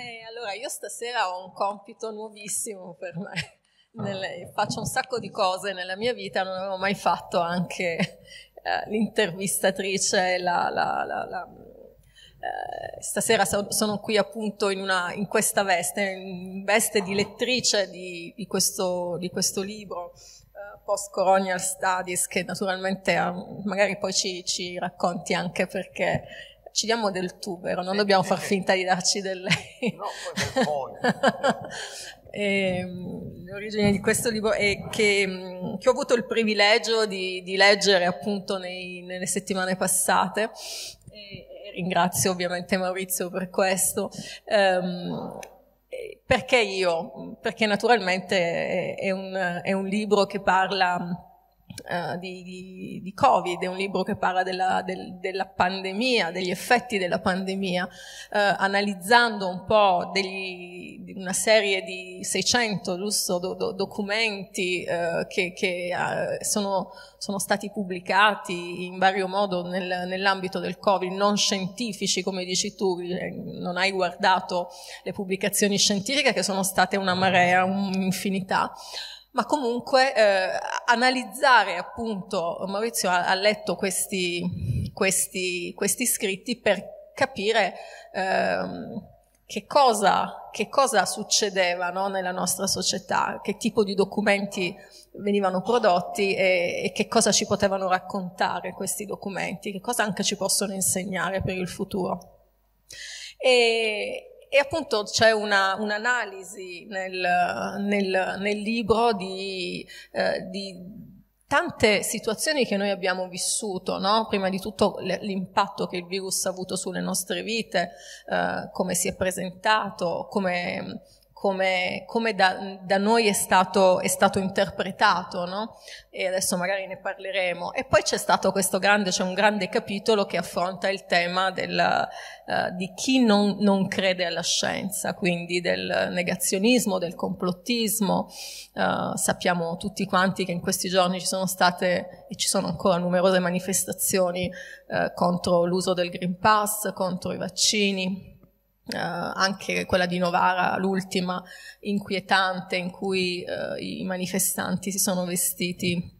Eh, allora, io stasera ho un compito nuovissimo per me. Ah. Nelle, faccio un sacco di cose nella mia vita, non avevo mai fatto anche eh, l'intervistatrice, la, la, la, eh, stasera sono qui appunto in, una, in, questa veste, in veste di lettrice di, di, questo, di questo, libro, eh, Post Coronial Studies, che naturalmente eh, magari poi ci, ci racconti anche perché ci diamo del tu, vero? Non eh, dobbiamo far eh, eh. finta di darci del lei. No, poi E, ehm, l'origine di questo libro è che, mm, che ho avuto il privilegio di, di leggere appunto nei, nelle settimane passate e, e, ringrazio ovviamente Maurizio per questo. Um, perché io? Perché naturalmente è, è, un, è un libro che parla uh, di, di, di, Covid, è un libro che parla della, del, della pandemia, degli effetti della pandemia, uh, analizzando un po' degli, una serie di 600 giusto, do, do, documenti uh, che, che sono, sono, stati pubblicati in vario modo nel, nell'ambito del Covid, non scientifici come dici tu, non hai guardato le pubblicazioni scientifiche che sono state una marea, un'infinità ma comunque eh, analizzare appunto, Maurizio ha, ha letto questi, questi, questi, scritti per capire eh, che, cosa, che, cosa, succedeva no, nella nostra società, che tipo di documenti venivano prodotti e, e, che cosa ci potevano raccontare questi documenti, che cosa anche ci possono insegnare per il futuro. E, e appunto c'è una, un'analisi nel, nel, nel libro di, eh, di tante situazioni che noi abbiamo vissuto, no? prima di tutto l'impatto che il virus ha avuto sulle nostre vite, eh, come si è presentato, come come, come da, da, noi è stato, è stato interpretato, no? e adesso magari ne parleremo. E poi c'è stato questo grande, c'è un grande capitolo che affronta il tema del, uh, di chi non, non, crede alla scienza, quindi del negazionismo, del complottismo. Uh, sappiamo tutti quanti che in questi giorni ci sono state e ci sono ancora numerose manifestazioni uh, contro l'uso del Green Pass, contro i vaccini eh, anche quella di Novara, l'ultima inquietante in cui eh, i manifestanti si sono vestiti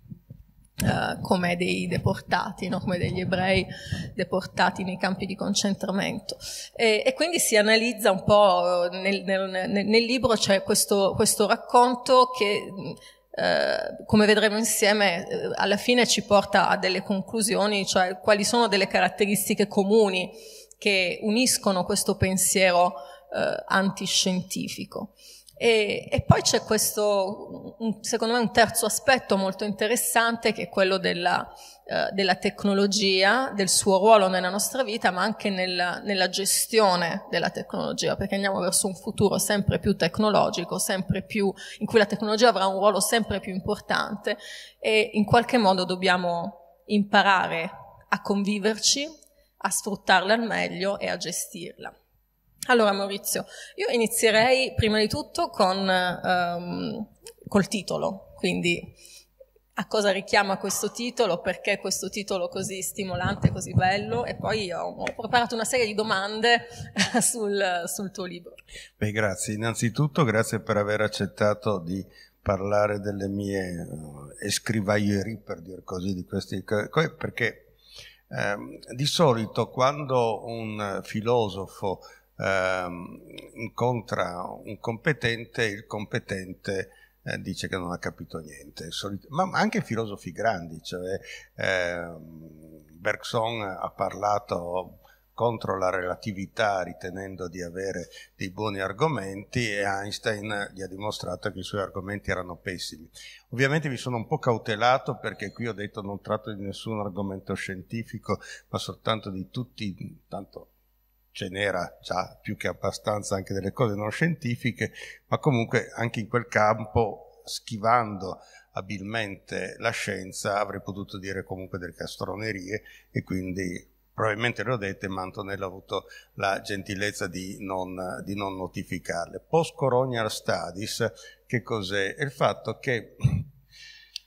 Uh, come dei deportati, no? come degli ebrei deportati nei campi di concentramento. E, e quindi si analizza un po', nel, nel, nel libro c'è questo, questo, racconto che, uh, come vedremo insieme, eh, alla fine ci porta a delle conclusioni, cioè quali sono delle caratteristiche comuni che uniscono questo pensiero eh, antiscientifico. E, e, poi c'è questo, secondo me, un terzo aspetto molto interessante che è quello della, eh, della tecnologia, del suo ruolo nella nostra vita, ma anche nella, nella, gestione della tecnologia, perché andiamo verso un futuro sempre più tecnologico, sempre più, in cui la tecnologia avrà un ruolo sempre più importante e in qualche modo dobbiamo imparare a conviverci a sfruttarla al meglio e a gestirla. Allora Maurizio, io inizierei prima di tutto con, um, col titolo, quindi a cosa richiama questo titolo, perché questo titolo così stimolante, così bello, e poi ho, ho preparato una serie di domande sul, sul tuo libro. Beh, grazie. Innanzitutto grazie per aver accettato di parlare delle mie uh, eh, escrivaieri, per dire così, di questi, perché eh, di solito quando un filosofo eh, incontra un competente, il competente eh, dice che non ha capito niente, Solit- ma, ma anche filosofi grandi, cioè ehm, Bergson ha parlato contro la relatività ritenendo di avere dei buoni argomenti e Einstein gli ha dimostrato che i suoi argomenti erano pessimi. Ovviamente mi sono un po' cautelato perché qui ho detto non tratto di nessun argomento scientifico, ma soltanto di tutti, tanto ce n'era già più che abbastanza anche delle cose non scientifiche, ma comunque anche in quel campo, schivando abilmente la scienza, avrei potuto dire comunque delle castronerie e quindi probabilmente le ho dette, ma Antonella ha avuto la gentilezza di non, di non notificarle. Post-coronial studies, che cos'è? È il fatto che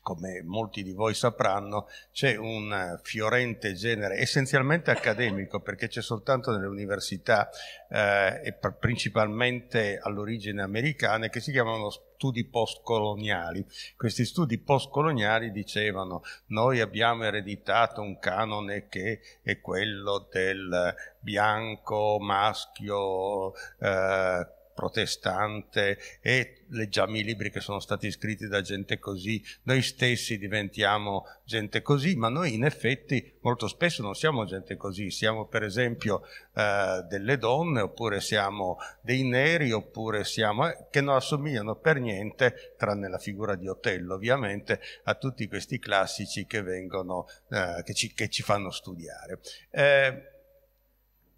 come molti di voi sapranno, c'è un fiorente genere essenzialmente accademico, perché c'è soltanto nelle università eh, e principalmente all'origine americane, che si chiamano studi postcoloniali. Questi studi postcoloniali dicevano noi abbiamo ereditato un canone che è quello del bianco maschio eh, protestante e leggiamo i libri che sono stati scritti da gente così, noi stessi diventiamo gente così, ma noi in effetti molto spesso non siamo gente così, siamo per esempio eh, delle donne oppure siamo dei neri oppure siamo eh, che non assomigliano per niente, tranne la figura di Otello ovviamente, a tutti questi classici che vengono, eh, che, ci, che, ci, fanno studiare. Eh,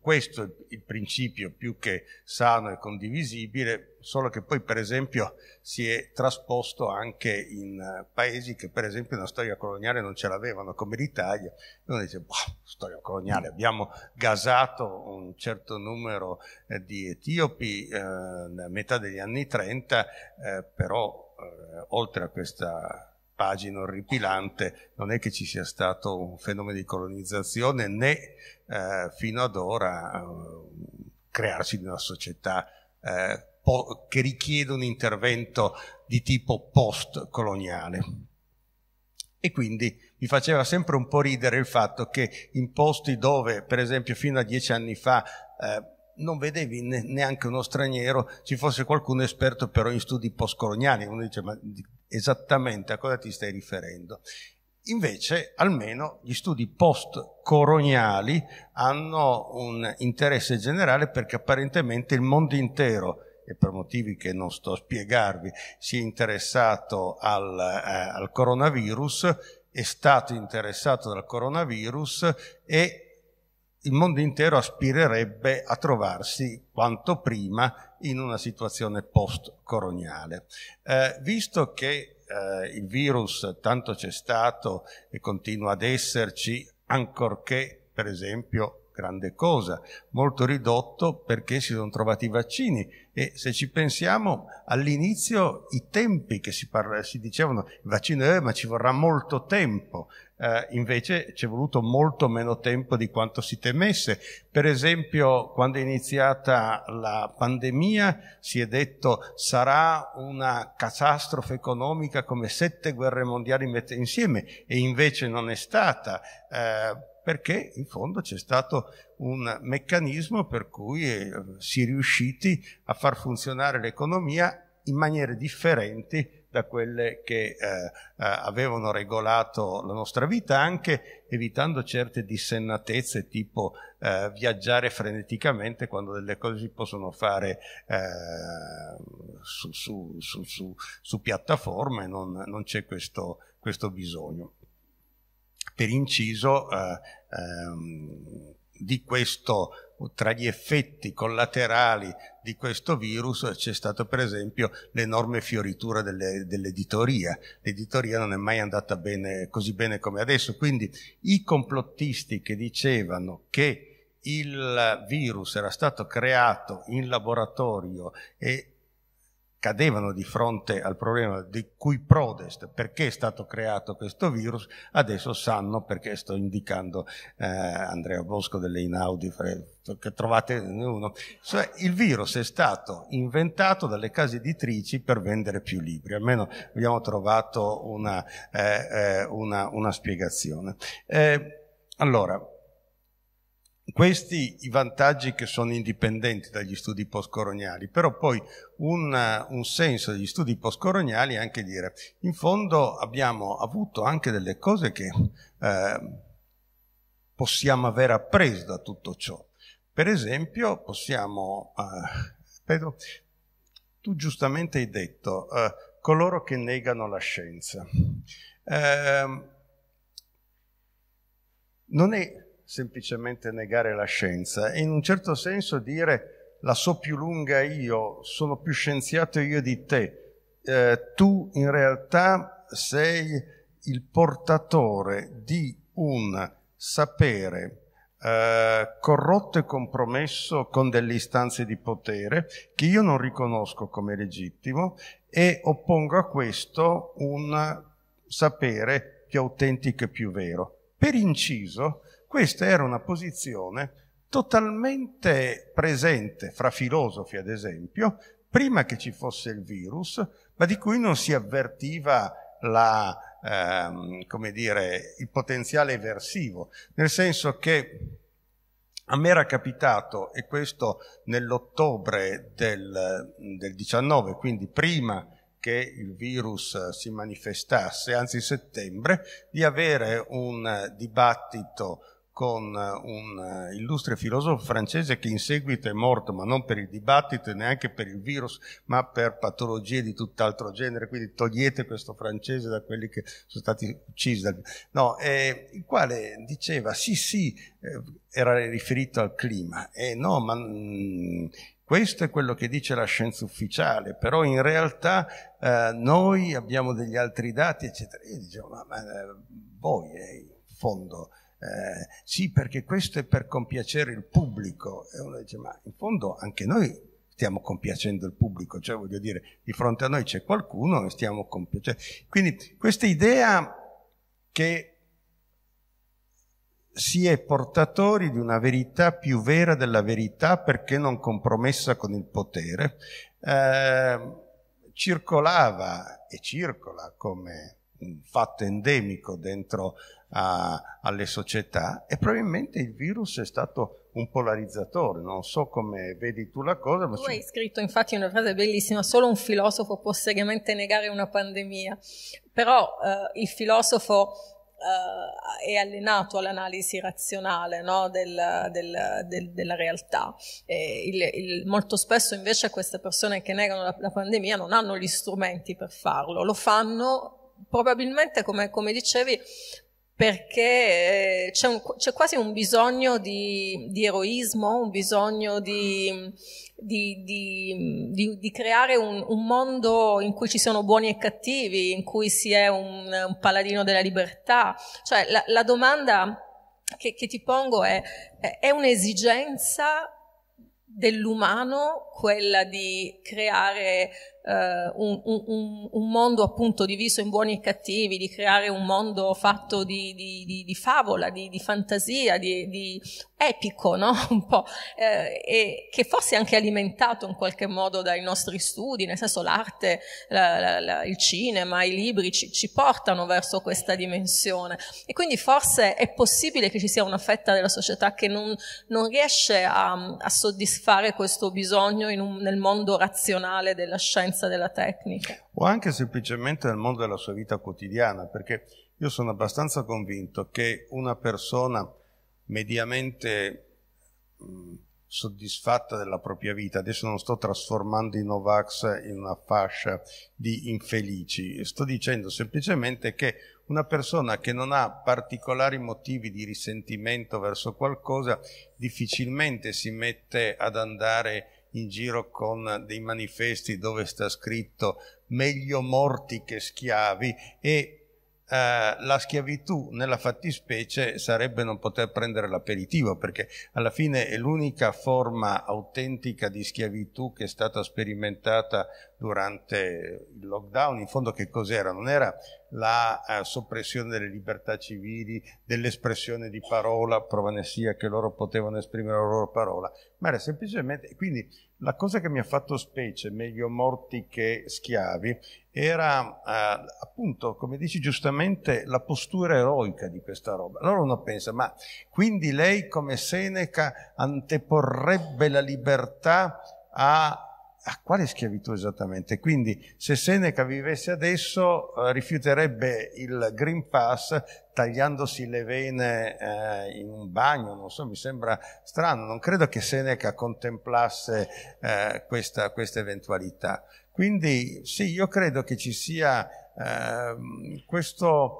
questo è il principio più che sano e condivisibile, solo che poi per esempio si è trasposto anche in eh, paesi che per esempio una storia coloniale non ce l'avevano, come l'Italia. Uno dice, boh, storia coloniale, abbiamo gasato un certo numero eh, di etiopi eh, a metà degli anni 30, eh, però eh, oltre a questa pagina orripilante, non è che ci sia stato un fenomeno di colonizzazione né eh, fino ad ora eh, crearsi di una società eh, che richiede un intervento di tipo post-coloniale. E quindi mi faceva sempre un po' ridere il fatto che in posti dove, per esempio, fino a dieci anni fa eh, non vedevi neanche uno straniero, ci fosse qualcuno esperto però in studi postcoloniali. Uno dice, ma esattamente a cosa ti stai riferendo. Invece, almeno gli studi post-coroniali hanno un interesse generale perché apparentemente il mondo intero, e per motivi che non sto a spiegarvi, si è interessato al, eh, al coronavirus, è stato interessato dal coronavirus e il mondo intero aspirerebbe a trovarsi quanto prima in una situazione post-coroniale. Eh, visto che eh, il virus tanto c'è stato e continua ad esserci, ancorché per esempio grande cosa, molto ridotto perché si sono trovati i vaccini e se ci pensiamo all'inizio i tempi che si, parla, si dicevano il vaccino è eh, ma ci vorrà molto tempo, eh, invece ci è voluto molto meno tempo di quanto si temesse. Per esempio quando è iniziata la pandemia si è detto sarà una catastrofe economica come sette guerre mondiali messe insieme e invece non è stata. Eh, perché in fondo c'è stato un meccanismo per cui eh, si è riusciti a far funzionare l'economia in maniere differenti da quelle che eh, eh, avevano regolato la nostra vita, anche evitando certe dissennatezze tipo eh, viaggiare freneticamente quando delle cose si possono fare eh, su, su, su, su, piattaforme, non, non c'è questo, questo bisogno. Per inciso, eh, ehm, di questo, tra gli effetti collaterali di questo virus c'è stato per esempio l'enorme fioritura delle, dell'editoria. L'editoria non è mai andata bene, così bene come adesso, quindi i complottisti che dicevano che il virus era stato creato in laboratorio e cadevano di fronte al problema di cui prodest, perché è stato creato questo virus, adesso sanno perché sto indicando eh, Andrea Bosco delle Inaudi, che trovate uno. Cioè, il virus è stato inventato dalle case editrici per vendere più libri, almeno abbiamo trovato una, eh, eh una, una spiegazione. Eh, allora, questi i vantaggi che sono indipendenti dagli studi postcoloniali, però poi un, un senso degli studi postcoloniali è anche dire, in fondo abbiamo avuto anche delle cose che eh, possiamo aver appreso da tutto ciò. Per esempio possiamo, eh, Pedro, tu giustamente hai detto, eh, coloro che negano la scienza. Ehm, non è semplicemente negare la scienza e in un certo senso dire la so più lunga io, sono più scienziato io di te. Eh, tu in realtà sei il portatore di un sapere eh, corrotto e compromesso con delle istanze di potere che io non riconosco come legittimo e oppongo a questo un sapere più autentico e più vero. Per inciso, questa era una posizione totalmente presente fra filosofi, ad esempio, prima che ci fosse il virus, ma di cui non si avvertiva la, ehm, come dire, il potenziale eversivo, nel senso che a me era capitato, e questo nell'ottobre del, del 19, quindi prima che il virus si manifestasse, anzi settembre, di avere un dibattito con eh, un eh, illustre filosofo francese che in seguito è morto, ma non per il dibattito e neanche per il virus, ma per patologie di tutt'altro genere, quindi togliete questo francese da quelli che sono stati uccisi. Dal... No, eh, il quale diceva sì, sì, eh, era riferito al clima, e eh, no, ma... Mh, mm, questo è quello che dice la scienza ufficiale, però in realtà eh, noi abbiamo degli altri dati, eccetera. Io dicevo, ma, ma voi, in fondo, eh, sì perché questo è per compiacere il pubblico. E uno dice, ma in fondo anche noi stiamo compiacendo il pubblico, cioè voglio dire, di fronte a noi c'è qualcuno e stiamo compiacendo. Quindi questa idea che si è portatori di una verità più vera della verità perché non compromessa con il potere, eh, circolava e circola come un fatto endemico dentro a, alle società e probabilmente il virus è stato un polarizzatore, non so come vedi tu la cosa. Ma tu hai scritto infatti una frase bellissima, solo un filosofo può seriamente negare una pandemia, però eh, il filosofo Uh, è allenato all'analisi razionale no? del, del, del, della realtà. Il, il, molto spesso invece queste persone che negano la, la, pandemia non hanno gli strumenti per farlo, lo fanno probabilmente come, come dicevi perché eh, c'è, un, c'è, quasi un bisogno di, di eroismo, un bisogno di, di, di creare un, un, mondo in cui ci sono buoni e cattivi, in cui si è un, un paladino della libertà. Cioè la, la domanda che, che, ti pongo è, è un'esigenza dell'umano quella di creare uh, un, un, un, mondo appunto diviso in buoni e cattivi, di creare un mondo fatto di, di, di, di favola, di, fantasia, di, epico, no? un po', eh, e che forse anche alimentato in qualche modo dai nostri studi, nel senso l'arte, la, la, la, il cinema, i libri ci, ci portano verso questa dimensione e quindi forse è possibile che ci sia una fetta della società che non, non riesce a, a soddisfare soddisfare questo bisogno un, nel mondo razionale della scienza e della tecnica. O anche semplicemente nel mondo della sua vita quotidiana, perché io sono abbastanza convinto che una persona mediamente mh, mm, soddisfatta della propria vita, adesso non sto trasformando i Novax in una fascia di infelici, sto dicendo semplicemente che una persona che non ha particolari motivi di risentimento verso qualcosa difficilmente si mette ad andare in giro con dei manifesti dove sta scritto meglio morti che schiavi e eh, la schiavitù nella fattispecie sarebbe non poter prendere l'aperitivo, perché alla fine è l'unica forma autentica di schiavitù che è stata sperimentata durante il lockdown. In fondo che cos'era? Non era la eh, soppressione delle libertà civili, dell'espressione di parola, prova ne sia che loro potevano esprimere la loro parola, ma era semplicemente... Quindi la cosa che mi ha fatto specie, meglio morti che schiavi, era eh, appunto, come dici giustamente, la postura eroica di questa roba. Allora uno pensa, ma quindi lei come Seneca anteporrebbe la libertà a a quale schiavitù esattamente? Quindi se Seneca vivesse adesso eh, rifiuterebbe il Green Pass tagliandosi le vene eh, in un bagno, non so, mi sembra strano, non credo che Seneca contemplasse eh, questa, questa eventualità. Quindi sì, io credo che ci sia ehm, eh, questo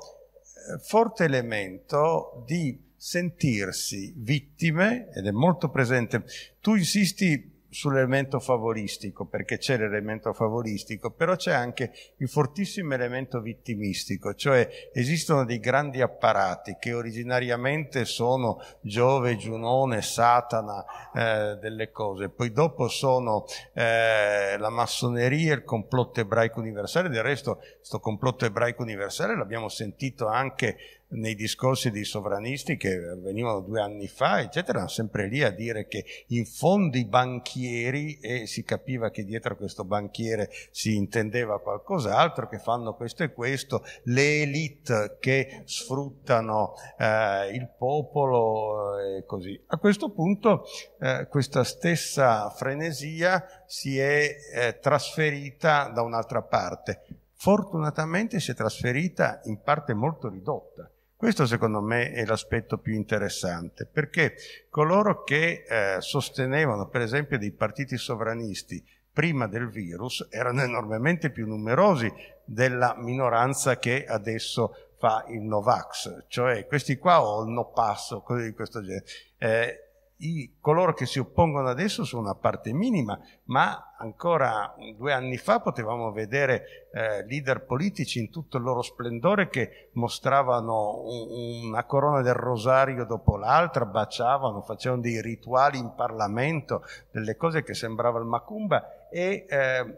forte elemento di sentirsi vittime, ed è molto presente. Tu insisti sull'elemento favoristico, perché c'è l'elemento favoristico, però c'è anche il fortissimo elemento vittimistico, cioè esistono dei grandi apparati che originariamente sono Giove, Giunone, Satana, eh, delle cose, poi dopo sono eh, la massoneria, il complotto ebraico universale, del resto questo complotto ebraico universale l'abbiamo sentito anche nei discorsi dei sovranisti che venivano due anni fa, eccetera, erano sempre lì a dire che in fondo i banchieri, e si capiva che dietro questo banchiere si intendeva qualcos'altro, che fanno questo e questo, le elite che sfruttano eh, il popolo eh, e così. A questo punto eh, questa stessa frenesia si è eh, trasferita da un'altra parte fortunatamente si è trasferita in parte molto ridotta, questo secondo me è l'aspetto più interessante, perché coloro che eh, sostenevano per esempio dei partiti sovranisti prima del virus erano enormemente più numerosi della minoranza che adesso fa il Novax, cioè questi qua o il No Pass, cose di questo genere. Eh, i, coloro che si oppongono adesso sono una parte minima, ma ancora due anni fa potevamo vedere eh, leader politici in tutto il loro splendore che mostravano un, una corona del rosario dopo l'altra, baciavano, facevano dei rituali in Parlamento, delle cose che sembrava il Macumba e eh,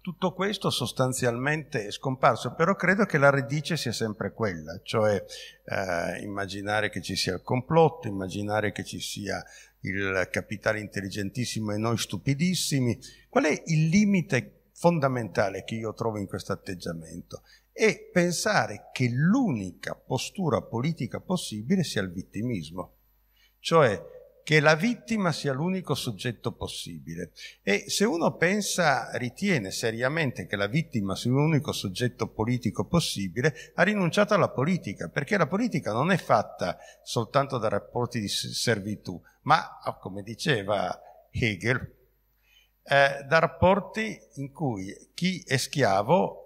tutto questo sostanzialmente è scomparso, però credo che la radice sia sempre quella, cioè eh, immaginare che ci sia il complotto, immaginare che ci sia il capitale intelligentissimo e noi stupidissimi. Qual è il limite fondamentale che io trovo in questo atteggiamento? È pensare che l'unica postura politica possibile sia il vittimismo, cioè che la vittima sia l'unico soggetto possibile. E se uno pensa, ritiene seriamente che la vittima sia l'unico soggetto politico possibile, ha rinunciato alla politica, perché la politica non è fatta soltanto da rapporti di servitù, ma, oh, come diceva Hegel, eh, da rapporti in cui chi è schiavo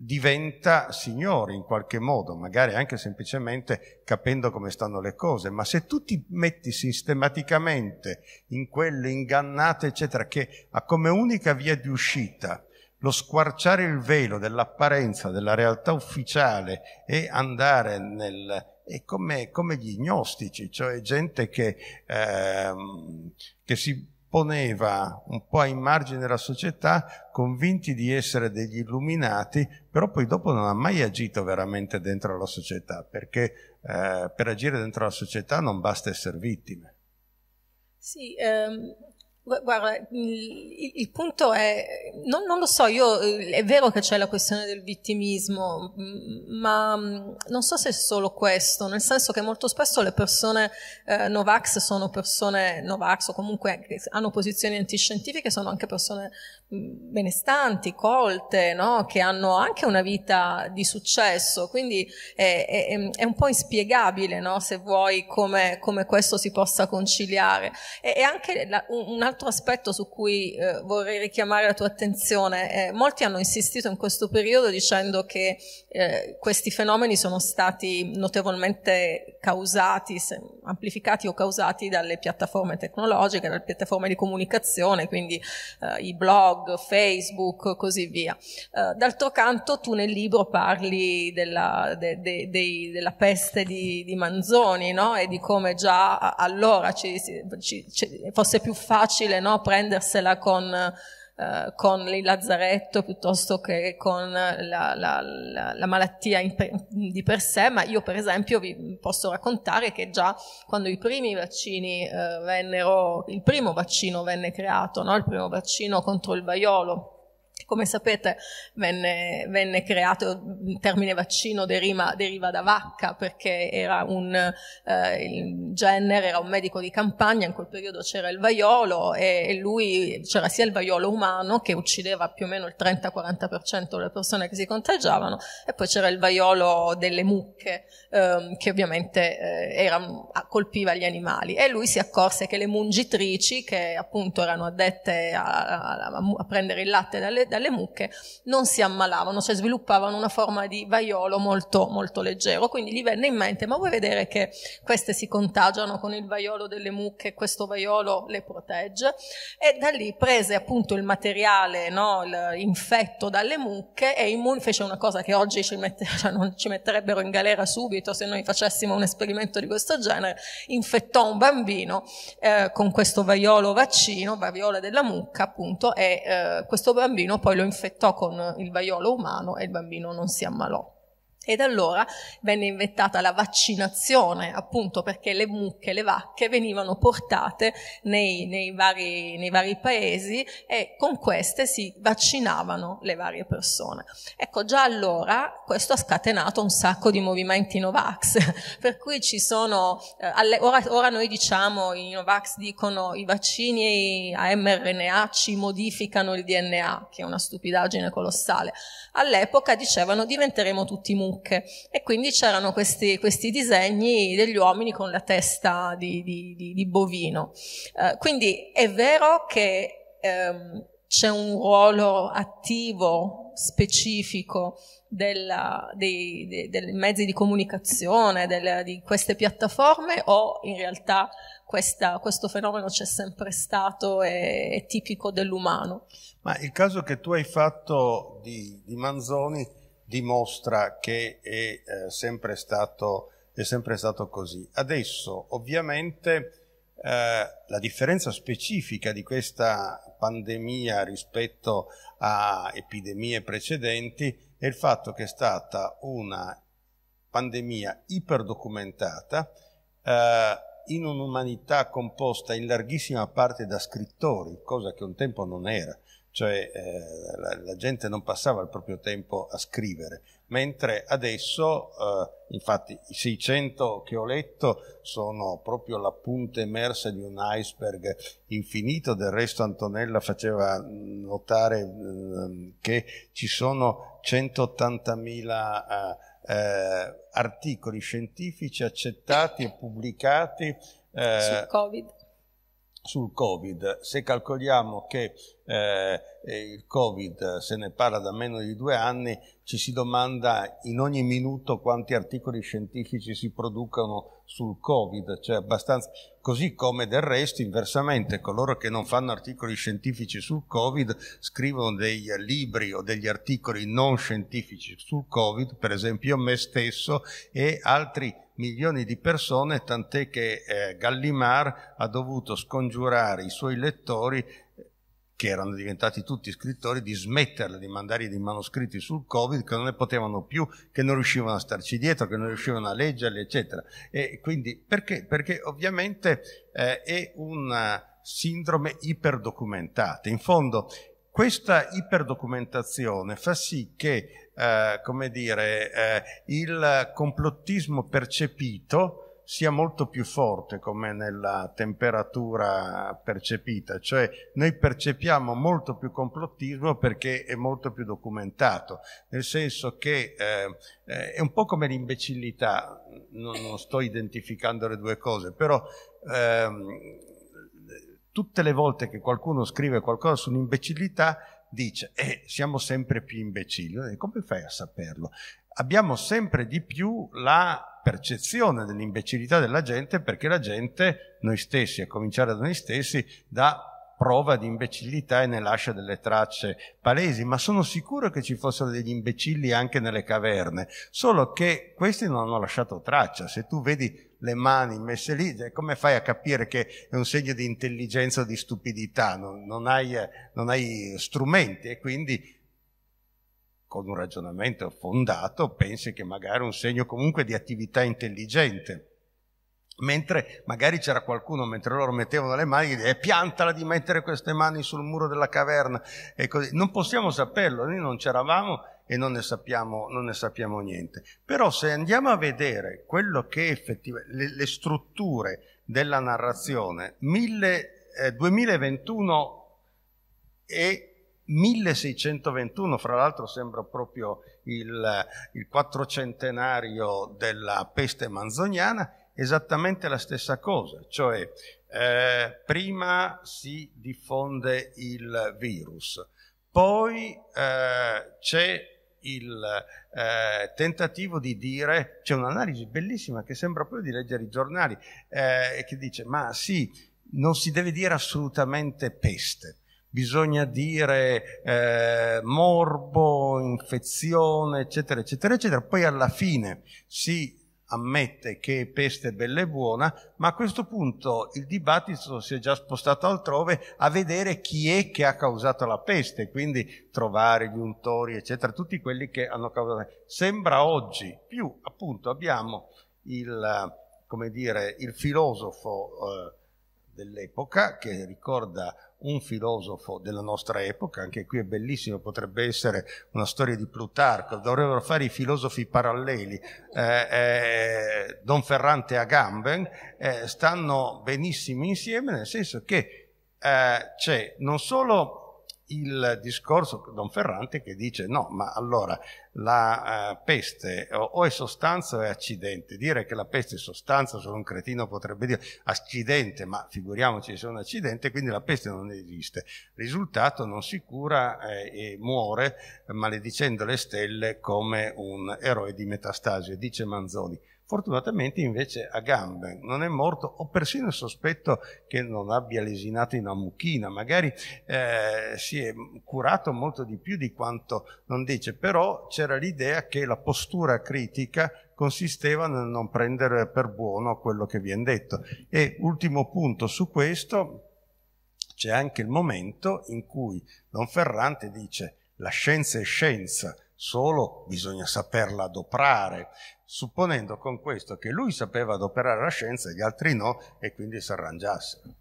diventa signore in qualche modo, magari anche semplicemente capendo come stanno le cose, ma se tu ti metti sistematicamente in quelle ingannate, eccetera, che ha come unica via di uscita lo squarciare il velo dell'apparenza, della realtà ufficiale e andare nel... è come, come gli gnostici, cioè gente che, ehm, che si poneva un po' ai margini della società, convinti di essere degli illuminati, però poi dopo non ha mai agito veramente dentro la società, perché eh, per agire dentro la società non basta essere vittime. Sì, ehm, Guarda, il, il punto è, non, non, lo so, io, eh, è vero che c'è la questione del vittimismo, mm, ma mm, non so se è solo questo, nel senso che molto spesso le persone eh, Novax sono persone Novax o comunque hanno posizioni antiscientifiche, sono anche persone mm, benestanti, colte, no? che hanno anche una vita di successo, quindi è, è, è un po' inspiegabile no? se vuoi come, come, questo si possa conciliare. E, anche la, un altro altro aspetto su cui eh, vorrei richiamare la tua attenzione, eh, molti hanno insistito in questo periodo dicendo che eh, questi fenomeni sono stati notevolmente causati, se, amplificati o causati dalle piattaforme tecnologiche, dalle piattaforme di comunicazione, quindi eh, i blog, Facebook, così via. Eh, d'altro canto tu nel libro parli della, de, de, de, della peste di, di Manzoni no? e di come già allora ci, ci, ci fosse più facile facile no? prendersela con, eh, con il lazzaretto piuttosto che con la, la, la, la malattia per, di per sé, ma io per esempio vi posso raccontare che già quando i primi vaccini eh, vennero, il primo vaccino venne creato, no? il primo vaccino contro il vaiolo, come sapete venne, venne creato il mm, termine vaccino deriva, deriva da vacca perché era un eh, il genere, era un medico di campagna, in quel periodo c'era il vaiolo e, e lui c'era sia il vaiolo umano che uccideva più o meno il 30-40% delle persone che si contagiavano e poi c'era il vaiolo delle mucche ehm, che ovviamente eh, era, ah, colpiva gli animali e lui si accorse che le mungitrici che appunto erano addette a, a, a prendere il latte dalle, dalle dalle mucche non si ammalavano, cioè sviluppavano una forma di vaiolo molto, molto leggero. Quindi gli venne in mente, ma vuoi vedere che queste si contagiano con il vaiolo delle mucche, questo vaiolo le protegge? E da lì prese appunto il materiale no, infetto dalle mucche e immun- fece una cosa che oggi ci, mette, cioè non, ci metterebbero in galera subito se noi facessimo un esperimento di questo genere, infettò un bambino eh, con questo vaiolo vaccino, variola della mucca appunto, e eh, questo bambino poi poi lo infettò con il vaiolo umano e il bambino non si ammalò. Ed allora venne inventata la vaccinazione, appunto perché le mucche, le vacche venivano portate nei, nei, vari, nei, vari, paesi e con queste si vaccinavano le varie persone. Ecco, già allora questo ha scatenato un sacco di movimenti Novax, per cui ci sono, eh, ora, ora, noi diciamo, i Novax dicono i vaccini a mRNA ci modificano il DNA, che è una stupidaggine colossale, all'epoca dicevano diventeremo tutti mucche e quindi c'erano questi, questi disegni degli uomini con la testa di, di, di, di bovino. Eh, quindi è vero che ehm, c'è un ruolo attivo, specifico del, dei, dei, dei, mezzi di comunicazione, del, di queste piattaforme o in realtà questa, questo fenomeno c'è sempre stato e è tipico dell'umano? Ma il caso che tu hai fatto di, di Manzoni dimostra che è, eh, sempre stato, è, sempre stato, così. Adesso ovviamente eh, la differenza specifica di questa pandemia rispetto a epidemie precedenti è il fatto che è stata una pandemia iperdocumentata eh, in un'umanità composta in larghissima parte da scrittori, cosa che un tempo non era, cioè eh, la, la, gente non passava il proprio tempo a scrivere, mentre adesso, eh, infatti, i 600 che ho letto sono proprio la punta emersa di un iceberg infinito, del resto Antonella faceva notare eh, che ci sono 180.000 eh, eh, articoli scientifici accettati e pubblicati. Eh, Sul Covid sul Covid, se calcoliamo che eh, eh, il Covid se ne parla da meno di due anni, ci si domanda in ogni minuto quanti articoli scientifici si producono sul Covid, cioè abbastanza così come del resto inversamente coloro che non fanno articoli scientifici sul Covid scrivono dei libri o degli articoli non scientifici sul Covid, per esempio me stesso e altri milioni di persone, tant'è che eh, Gallimard ha dovuto scongiurare i suoi lettori che erano diventati tutti scrittori, di smetterla di mandare dei manoscritti sul Covid, che non ne potevano più, che non riuscivano a starci dietro, che non riuscivano a leggerli, eccetera. E quindi perché? Perché ovviamente eh, è una eh, sindrome iperdocumentata. In fondo questa iperdocumentazione fa sì che eh, come dire, eh, il complottismo percepito sia molto più forte come nella temperatura percepita, cioè noi percepiamo molto più complottismo perché è molto più documentato, nel senso che eh, eh è un po' come l'imbecillità, non, non, sto identificando le due cose, però ehm, tutte le volte che qualcuno scrive qualcosa sull'imbecillità dice, eh, siamo sempre più imbecilli. Come fai a saperlo? Abbiamo sempre di più la percezione dell'imbecillità della gente perché la gente, noi stessi, a cominciare da noi stessi, dà prova di imbecillità e ne lascia delle tracce palesi, ma sono sicuro che ci fossero degli imbecilli anche nelle caverne, solo che questi non hanno lasciato traccia. Se tu vedi le mani messe lì, cioè, come fai a capire che è un segno di intelligenza o di stupidità? Non, non, hai, non hai strumenti e quindi con un ragionamento fondato pensi che magari è un segno comunque di attività intelligente. Mentre magari c'era qualcuno, mentre loro mettevano le mani, e piantala di mettere queste mani sul muro della caverna e così. Non possiamo saperlo, noi non c'eravamo e non ne, sappiamo, non ne sappiamo niente. Però se andiamo a vedere quello che effettivamente, le, le strutture della narrazione, mille, eh, 2021 e 1621, fra l'altro sembra proprio il, il quattrocentenario della peste manzoniana, esattamente la stessa cosa, cioè eh, prima si diffonde il virus, poi eh, c'è il eh, tentativo di dire, c'è un'analisi bellissima che sembra proprio di leggere i giornali, eh, che dice ma sì, non si deve dire assolutamente peste, bisogna dire eh, morbo, infezione, eccetera, eccetera, eccetera. Poi alla fine si ammette che peste è bella e buona, ma a questo punto il dibattito si è già spostato altrove a vedere chi è che ha causato la peste, quindi trovare gli untori, eccetera, tutti quelli che hanno causato. Sembra oggi più appunto abbiamo il, come dire, il filosofo eh, dell'epoca che ricorda un filosofo della nostra epoca, anche qui è bellissimo, potrebbe essere una storia di Plutarco, dovrebbero fare i filosofi paralleli, eh, eh, Don Ferrante e Agamben, eh, stanno benissimo insieme, nel senso che eh, c'è non solo il discorso di Don Ferrante che dice no, ma allora la uh, peste o, o, è sostanza o è accidente. Dire che la peste è sostanza solo un cretino potrebbe dire accidente, ma figuriamoci se è un accidente, quindi la peste non esiste. Risultato non si cura eh, e muore maledicendo le stelle come un eroe di metastasio, dice Manzoni. Fortunatamente invece Agamben non è morto, ho persino il sospetto che non abbia lesinato in una mucchina, magari eh, si è curato molto di più di quanto non dice, però c'era l'idea che la postura critica consisteva nel non prendere per buono quello che viene detto. E ultimo punto su questo, c'è anche il momento in cui Don Ferrante dice la scienza è scienza, solo bisogna saperla adoprare supponendo con questo che lui sapeva adoperare la scienza e gli altri no, e quindi si arrangiassero.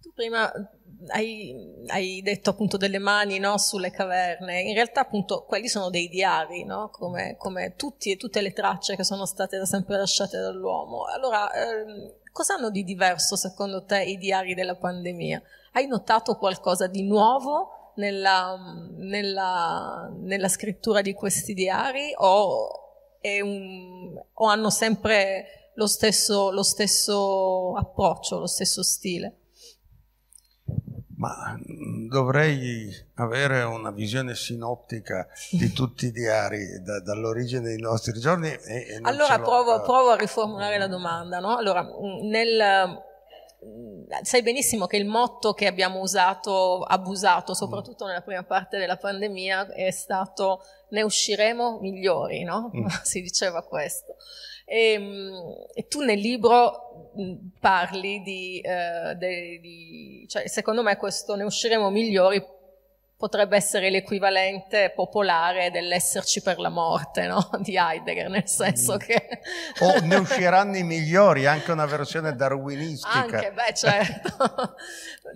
Tu prima eh, hai, hai detto appunto delle mani no, sulle caverne, in realtà appunto quelli sono dei diari, no? come, come tutti e tutte le tracce che sono state da sempre lasciate dall'uomo. Allora, ehm, cosa hanno di diverso secondo te i diari della pandemia? Hai notato qualcosa di nuovo nella, nella, nella scrittura di questi diari o un, o hanno sempre lo stesso, lo stesso approccio, lo stesso stile? Ma mm, dovrei avere una visione sinottica di tutti i diari da, dall'origine dei nostri giorni. E, e allora provo, provo, a riformulare la domanda. No? Allora, mm, nel, sai benissimo che il motto che abbiamo usato, abusato, soprattutto mm. nella prima parte della pandemia, è stato ne usciremo migliori, no? Mm. si diceva questo. E, ehm, e, tu nel libro mm, parli di, eh, de, di cioè, secondo me questo ne usciremo migliori potrebbe essere l'equivalente popolare dell'esserci per la morte no? di Heidegger, nel senso mm. che... o oh, ne usciranno i migliori, anche una versione darwinistica. Anche, beh, certo.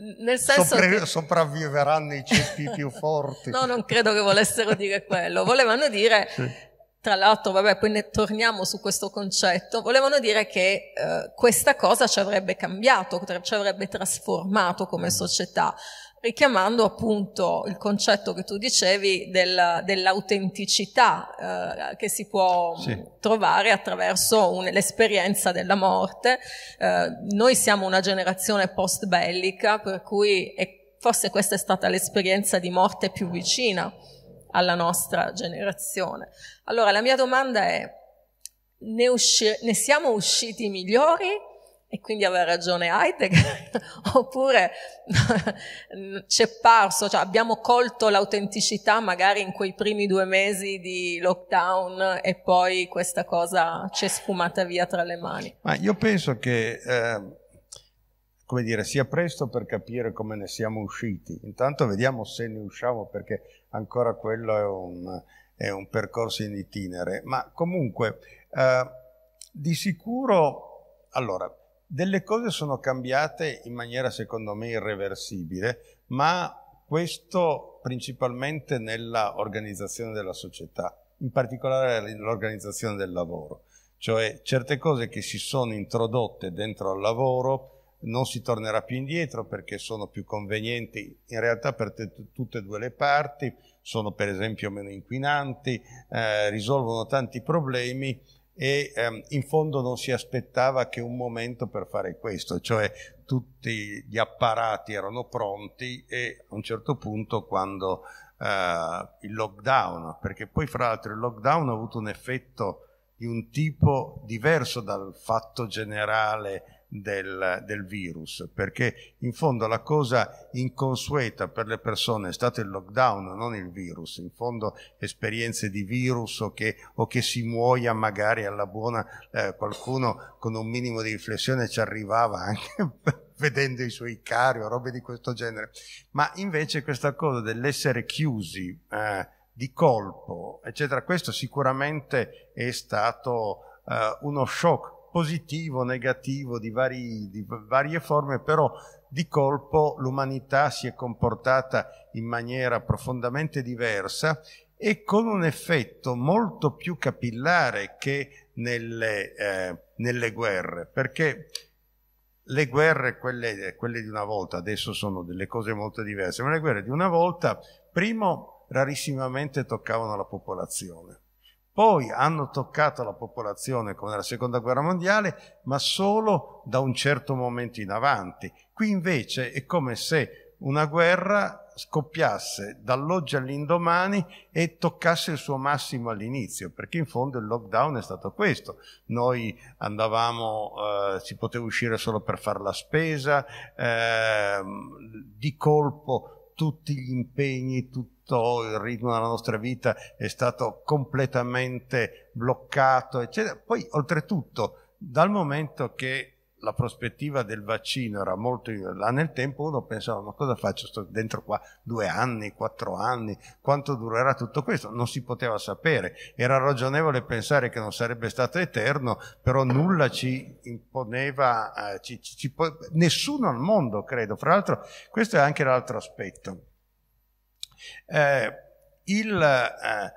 nel senso Sopra che... Sopravviveranno i ceppi più forti. No, non credo che volessero dire quello. Volevano dire... Sì. Tra l'altro, vabbè, poi ne torniamo su questo concetto. Volevano dire che eh, questa cosa ci avrebbe cambiato, ci avrebbe trasformato come mm. società richiamando appunto il concetto che tu dicevi del, dell'autenticità eh, che si può sì. trovare attraverso un, l'esperienza della morte. Eh, noi siamo una generazione post bellica, per cui è, forse questa è stata l'esperienza di morte più vicina alla nostra generazione. Allora la mia domanda è, ne, usci- ne siamo usciti migliori? e quindi aveva ragione Heidegger, oppure c'è parso, cioè abbiamo colto l'autenticità magari in quei primi due mesi di lockdown e poi questa cosa ci è sfumata via tra le mani. Ma io penso che, eh, come dire, sia presto per capire come ne siamo usciti. Intanto vediamo se ne usciamo perché ancora quello è un, è un percorso in itinere. Ma comunque, eh, di sicuro, allora, delle cose sono cambiate in maniera secondo me irreversibile, ma questo principalmente nella organizzazione della società, in particolare l'organizzazione del lavoro, cioè certe cose che si sono introdotte dentro al lavoro non si tornerà più indietro perché sono più convenienti in realtà per t- tutte e due le parti, sono per esempio meno inquinanti, eh, risolvono tanti problemi e ehm, in fondo non si aspettava che un momento per fare questo, cioè tutti gli apparati erano pronti e a un certo punto quando eh, il lockdown, perché poi fra l'altro il lockdown ha avuto un effetto di un tipo diverso dal fatto generale del, del, virus, perché in fondo la cosa inconsueta per le persone è stato il lockdown, non il virus, in fondo esperienze di virus o che, o che si muoia magari alla buona, eh, qualcuno con un minimo di riflessione ci arrivava anche vedendo i suoi cari o robe di questo genere, ma invece questa cosa dell'essere chiusi eh, di colpo, eccetera, questo sicuramente è stato eh, uno shock positivo, negativo, di, vari, di varie forme, però di colpo l'umanità si è comportata in maniera profondamente diversa e con un effetto molto più capillare che nelle, eh, nelle guerre, perché le guerre, quelle, quelle, di una volta, adesso sono delle cose molto diverse, ma le guerre di una volta, primo, rarissimamente toccavano la popolazione. Poi hanno toccato la popolazione con la seconda guerra mondiale, ma solo da un certo momento in avanti. Qui invece è come se una guerra scoppiasse dall'oggi all'indomani e toccasse il suo massimo all'inizio, perché in fondo il lockdown è stato questo. Noi andavamo, eh, si poteva uscire solo per fare la spesa, eh, di colpo tutti gli impegni, tutti tutto il ritmo della nostra vita è stato completamente bloccato, eccetera. Poi, oltretutto, dal momento che la prospettiva del vaccino era molto là nel tempo, uno pensava ma cosa faccio, sto dentro qua due anni, quattro anni, quanto durerà tutto questo? Non si poteva sapere, era ragionevole pensare che non sarebbe stato eterno, però nulla ci imponeva, eh, ci, ci, ci, nessuno al mondo credo, fra l'altro questo è anche l'altro aspetto eh, il, eh,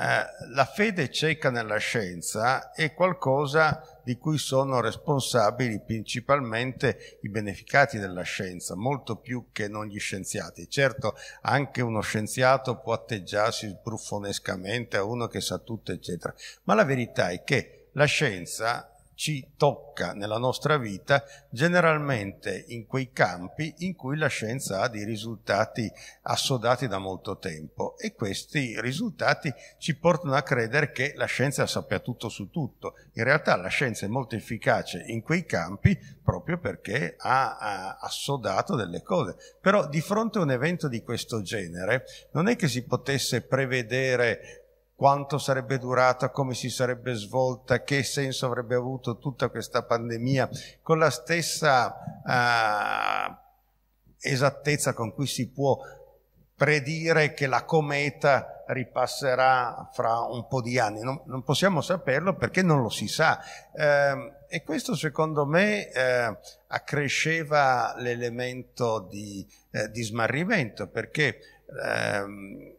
eh, la fede cieca nella scienza è qualcosa di cui sono responsabili principalmente i beneficati della scienza, molto più che non gli scienziati. Certo, anche uno scienziato può atteggiarsi sbruffonescamente a uno che sa tutto, eccetera, ma la verità è che la scienza ci tocca nella nostra vita, generalmente in quei campi in cui la scienza ha dei risultati assodati da molto tempo e questi risultati ci portano a credere che la scienza sappia tutto su tutto. In realtà la scienza è molto efficace in quei campi proprio perché ha, ha assodato delle cose. Però di fronte a un evento di questo genere non è che si potesse prevedere quanto sarebbe durata, come si sarebbe svolta, che senso avrebbe avuto tutta questa pandemia, con la stessa eh, esattezza con cui si può predire che la cometa ripasserà fra un po' di anni. Non, non possiamo saperlo perché non lo si sa. Eh, e questo secondo me eh, accresceva l'elemento di, eh, di, smarrimento perché ehm,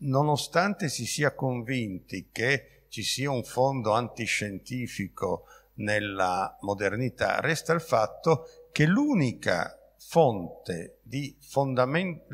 nonostante si sia convinti che ci sia un fondo antiscientifico nella modernità, resta il fatto che l'unica fonte di fondamento,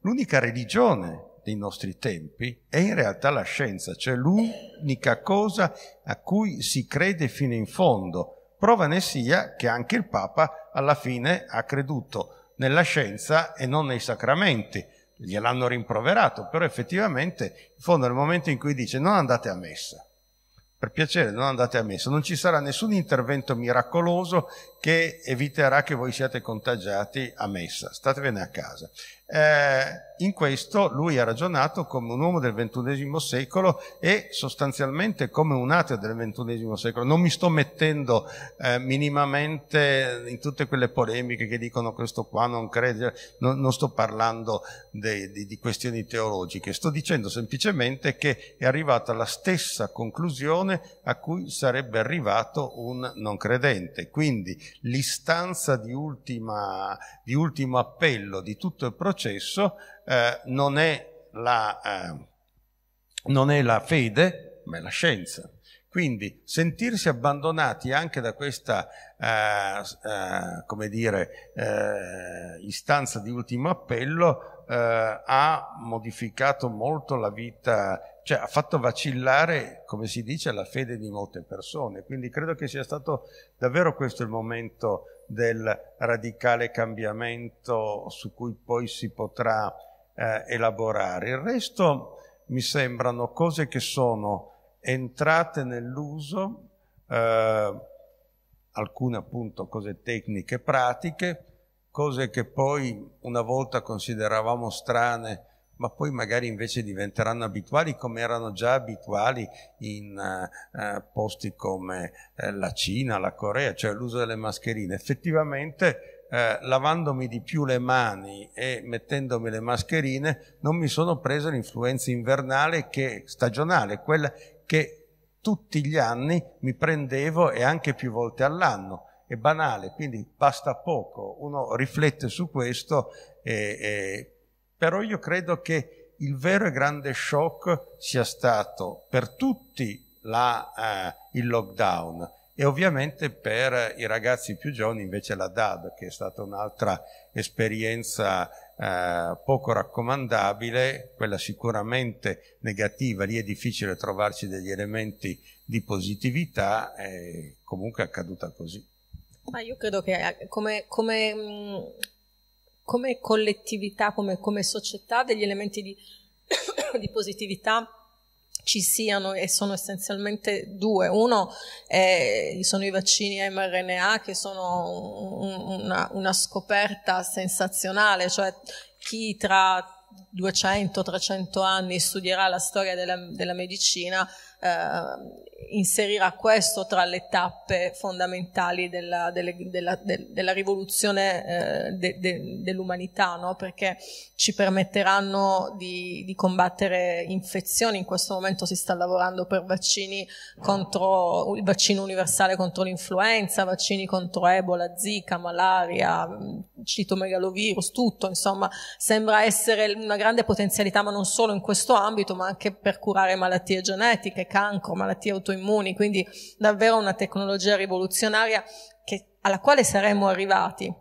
l'unica religione dei nostri tempi è in realtà la scienza, cioè l'unica cosa a cui si crede fino in fondo. Prova ne sia che anche il Papa alla fine ha creduto nella scienza e non nei sacramenti gliel'hanno rimproverato, però effettivamente, in fondo, nel momento in cui dice non andate a messa, per piacere, non andate a messa, non ci sarà nessun intervento miracoloso che eviterà che voi siate contagiati a messa, statevene a casa. Eh, in questo lui ha ragionato come un uomo del XXI secolo e sostanzialmente come un ateo del XXI secolo. Non mi sto mettendo eh, minimamente in tutte quelle polemiche che dicono questo qua non crede, non, non sto parlando de, de, di questioni teologiche, sto dicendo semplicemente che è arrivato alla stessa conclusione conclusione a cui sarebbe arrivato un non credente. Quindi l'istanza di, ultima, di ultimo appello di tutto il processo eh, non, è la, eh, non è la fede, ma è la scienza. Quindi sentirsi abbandonati anche da questa, eh, eh, come dire, eh, istanza di ultimo appello eh, ha modificato molto la vita cioè ha fatto vacillare, come si dice, la fede di molte persone. Quindi credo che sia stato davvero questo il momento del radicale cambiamento su cui poi si potrà eh, elaborare. Il resto mi sembrano cose che sono entrate nell'uso, eh, alcune appunto cose tecniche, pratiche, cose che poi una volta consideravamo strane, ma poi magari invece diventeranno abituali come erano già abituali in eh, eh, posti come eh, la Cina, la Corea, cioè l'uso delle mascherine. Effettivamente eh, lavandomi di più le mani e mettendomi le mascherine non mi sono preso l'influenza invernale che stagionale, quella che tutti gli anni mi prendevo e anche più volte all'anno. È banale, quindi basta poco. Uno riflette su questo e, e però io credo che il vero e grande shock sia stato per tutti la, eh, il lockdown e ovviamente per i ragazzi più giovani invece la DAD, che è stata un'altra esperienza eh, poco raccomandabile, quella sicuramente negativa, lì è difficile trovarci degli elementi di positività, eh, comunque è accaduta così. Ma io credo che eh, come, come mm, come collettività, come, come società, degli elementi di, di positività ci siano e sono essenzialmente due. Uno è, sono i vaccini mRNA che sono una, una, scoperta sensazionale, cioè chi tra 200-300 anni studierà la storia della, della medicina eh, inserirà questo tra le tappe fondamentali della, delle, della, de, della rivoluzione eh, de, de, dell'umanità, no? perché ci permetteranno di, di, combattere infezioni. In questo momento si sta lavorando per vaccini contro il vaccino universale contro l'influenza, vaccini contro Ebola, Zika, malaria, citomegalovirus, tutto. Insomma, sembra essere una grande potenzialità, ma non solo in questo ambito, ma anche per curare malattie genetiche cancro, malattie autoimmuni, quindi davvero una tecnologia rivoluzionaria che, alla quale saremmo arrivati,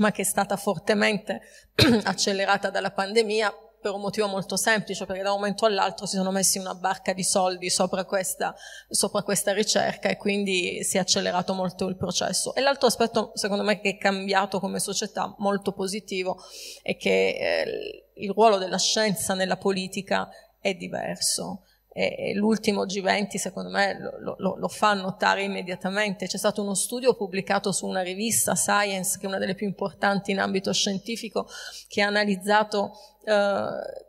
ma che è stata fortemente accelerata dalla pandemia per un motivo molto semplice, perché da un momento all'altro si sono messi una barca di soldi sopra questa, sopra questa ricerca e quindi si è accelerato molto il processo. E l'altro aspetto, secondo me, che è cambiato come società molto positivo è che eh, il ruolo della scienza nella politica è diverso e l'ultimo G20 secondo me lo, lo, lo, fa notare immediatamente. C'è stato uno studio pubblicato su una rivista, Science, che è una delle più importanti in ambito scientifico, che ha analizzato eh,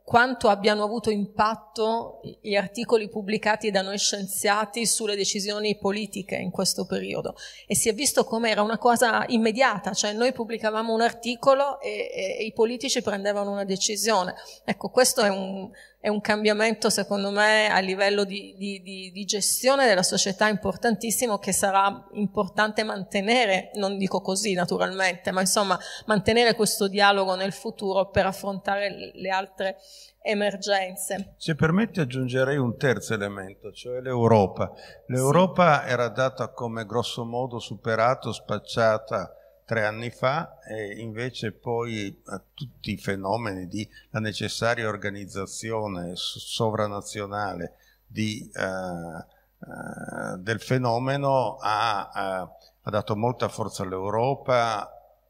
quanto abbiano avuto impatto gli articoli pubblicati da noi scienziati sulle decisioni politiche in questo periodo e si è visto come era una cosa immediata, cioè noi pubblicavamo un articolo e, e, e i politici prendevano una decisione. Ecco, questo è un, è un cambiamento secondo me a livello di, di, di, di, gestione della società importantissimo che sarà importante mantenere, non dico così naturalmente, ma insomma mantenere questo dialogo nel futuro per affrontare le altre emergenze. Se permette aggiungerei un terzo elemento, cioè l'Europa. L'Europa sì. era data come grosso modo superata, spacciata, tre anni fa e invece poi eh, tutti i fenomeni di la necessaria organizzazione sovranazionale di, uh, uh, del fenomeno ha, uh, ha, dato molta forza all'Europa,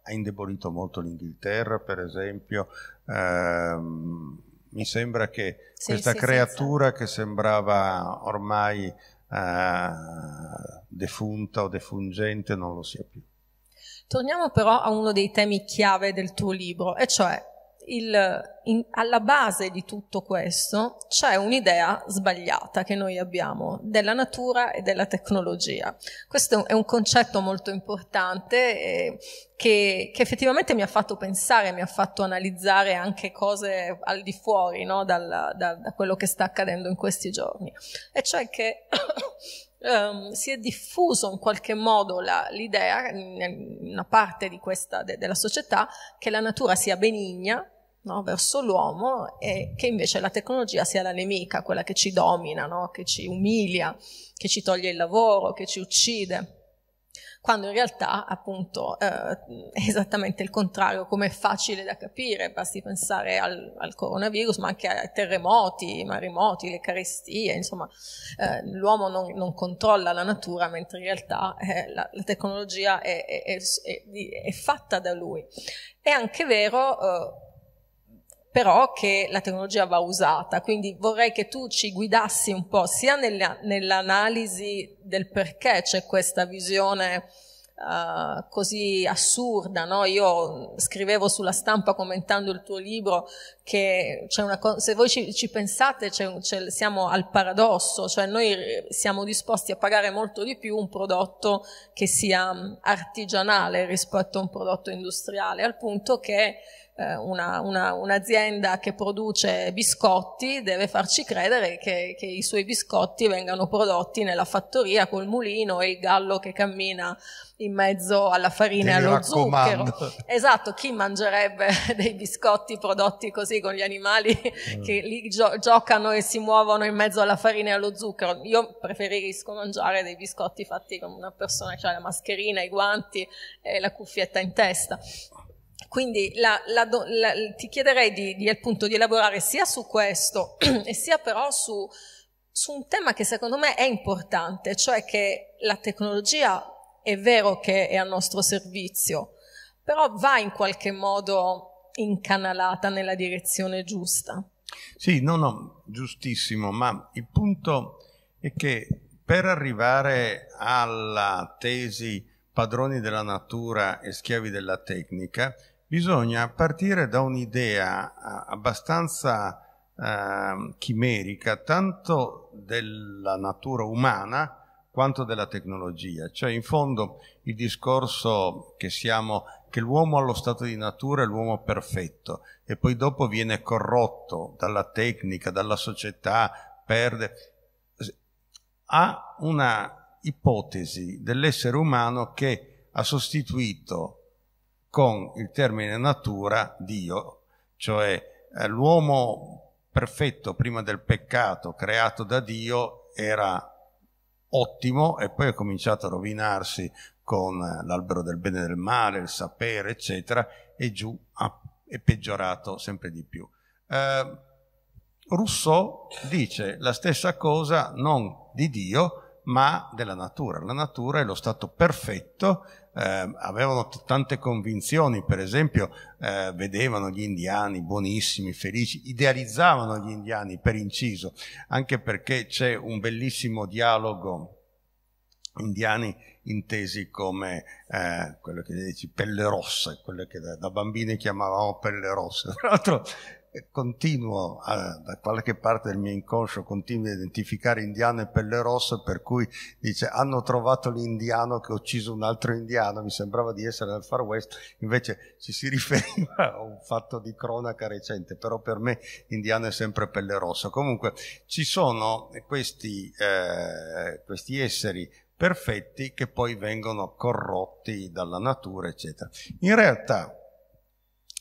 ha indebolito molto l'Inghilterra per esempio. Ehm, mi sembra che sì, questa sì, creatura senza. che sembrava ormai defunta o defungente non lo sia più. Torniamo però a uno dei temi chiave del tuo libro, e cioè il, in, alla base di tutto questo c'è un'idea sbagliata che noi abbiamo della natura e della tecnologia. Questo è un concetto molto importante eh, che, che effettivamente mi ha fatto pensare, mi ha fatto analizzare anche cose al di fuori no? Dal, da, da quello che sta accadendo in questi giorni. E cioè che ehm, si è diffuso in qualche modo l'idea, in una parte questa, de, della società, che la natura sia benigna no, verso l'uomo e che invece la tecnologia sia la nemica, quella che ci domina, no, che ci umilia, che ci toglie il lavoro, che ci uccide quando in realtà appunto eh, è esattamente il contrario, come è facile da capire, basti pensare al, al coronavirus, ma anche ai terremoti, ai maremoti, le carestie, insomma eh, l'uomo non, non, controlla la natura, mentre in realtà eh, la, la, tecnologia è, è, è, è, fatta da lui. È anche vero eh, però che la tecnologia va usata. Quindi vorrei che tu ci guidassi un po' sia nell'analisi del perché c'è questa visione Uh, così assurda. No? Io scrivevo sulla stampa commentando il tuo libro che co se voi ci, ci pensate c è, siamo al paradosso, cioè noi siamo disposti a pagare molto di più un prodotto che sia mm, artigianale rispetto a un prodotto industriale, al punto che eh, una, una, un'azienda che produce biscotti deve farci credere che, che, i suoi biscotti vengano prodotti nella fattoria col mulino e il gallo che cammina in mezzo alla farina e allo raccomando. zucchero. Esatto, chi mangerebbe dei biscotti prodotti così con gli animali mm. che li gio- giocano e si muovono in mezzo alla farina e allo zucchero? Io preferisco mangiare dei biscotti fatti con una persona che ha la mascherina, i guanti e la cuffietta in testa quindi la, la, la, ti chiederei di, di, appunto, di elaborare sia su questo e sia però su, su un tema che secondo me è importante, cioè che la tecnologia è vero che è a nostro servizio, però va in qualche modo incanalata nella direzione giusta. Sì, no, no, giustissimo, ma il punto è che per arrivare alla tesi padroni della natura e schiavi della tecnica, bisogna partire da un'idea eh, abbastanza eh, chimerica tanto della natura umana quanto della tecnologia, cioè in fondo il discorso che siamo che l'uomo allo stato di natura è l'uomo perfetto e poi dopo viene corrotto dalla tecnica, dalla società, perde ha una ipotesi dell'essere umano che ha sostituito con il termine natura, Dio, cioè eh, l'uomo perfetto prima del peccato creato da Dio era ottimo e poi ha cominciato a rovinarsi con eh, l'albero del bene e del male, il sapere, eccetera, e giù è peggiorato sempre di più. Eh, Rousseau dice la stessa cosa non di Dio, ma della natura. La natura è lo stato perfetto, eh, avevano t- tante convinzioni, per esempio eh, vedevano gli indiani buonissimi, felici, idealizzavano gli indiani per inciso, anche perché c'è un bellissimo dialogo indiani intesi come eh, quello che dici pelle rosse, quello che da, da bambini chiamavamo pelle rosse. Tra l'altro continuo a, da qualche parte del mio inconscio continuo a identificare indiano e pelle rossa per cui dice hanno trovato l'indiano che ha ucciso un altro indiano mi sembrava di essere nel far west invece ci si riferiva a un fatto di cronaca recente però per me indiano è sempre pelle rossa comunque ci sono questi, eh, questi esseri perfetti che poi vengono corrotti dalla natura eccetera in realtà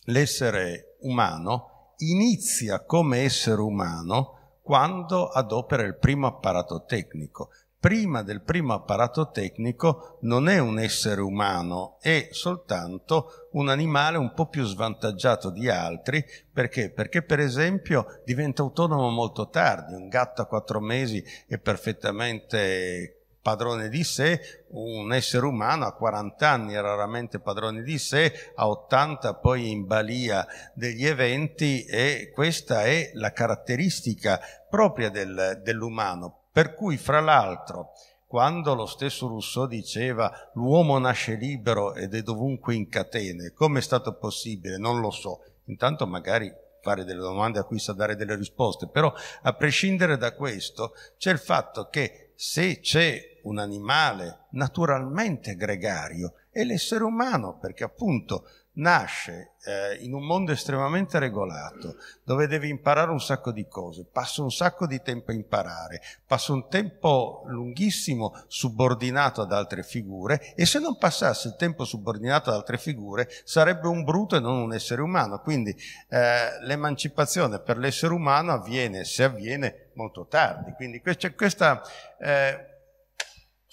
l'essere umano inizia come essere umano quando adopera il primo apparato tecnico. Prima del primo apparato tecnico non è un essere umano, è soltanto un animale un po' più svantaggiato di altri. Perché? Perché per esempio diventa autonomo molto tardi, un gatto a quattro mesi è perfettamente padrone di sé, un essere umano a 40 anni è raramente padrone di sé, a 80 poi in balia degli eventi e questa è la caratteristica propria del, dell'umano, per cui fra l'altro quando lo stesso Rousseau diceva l'uomo nasce libero ed è dovunque in catene, come è stato possibile? Non lo so. Intanto magari fare delle domande a cui sa dare delle risposte, però a prescindere da questo c'è il fatto che se c'è un animale naturalmente gregario è l'essere umano perché appunto nasce eh, in un mondo estremamente regolato dove devi imparare un sacco di cose, passa un sacco di tempo a imparare, passa un tempo lunghissimo subordinato ad altre figure e se non passasse il tempo subordinato ad altre figure sarebbe un bruto e non un essere umano. Quindi eh, l'emancipazione per l'essere umano avviene, se avviene, molto tardi. Quindi questa, questa eh,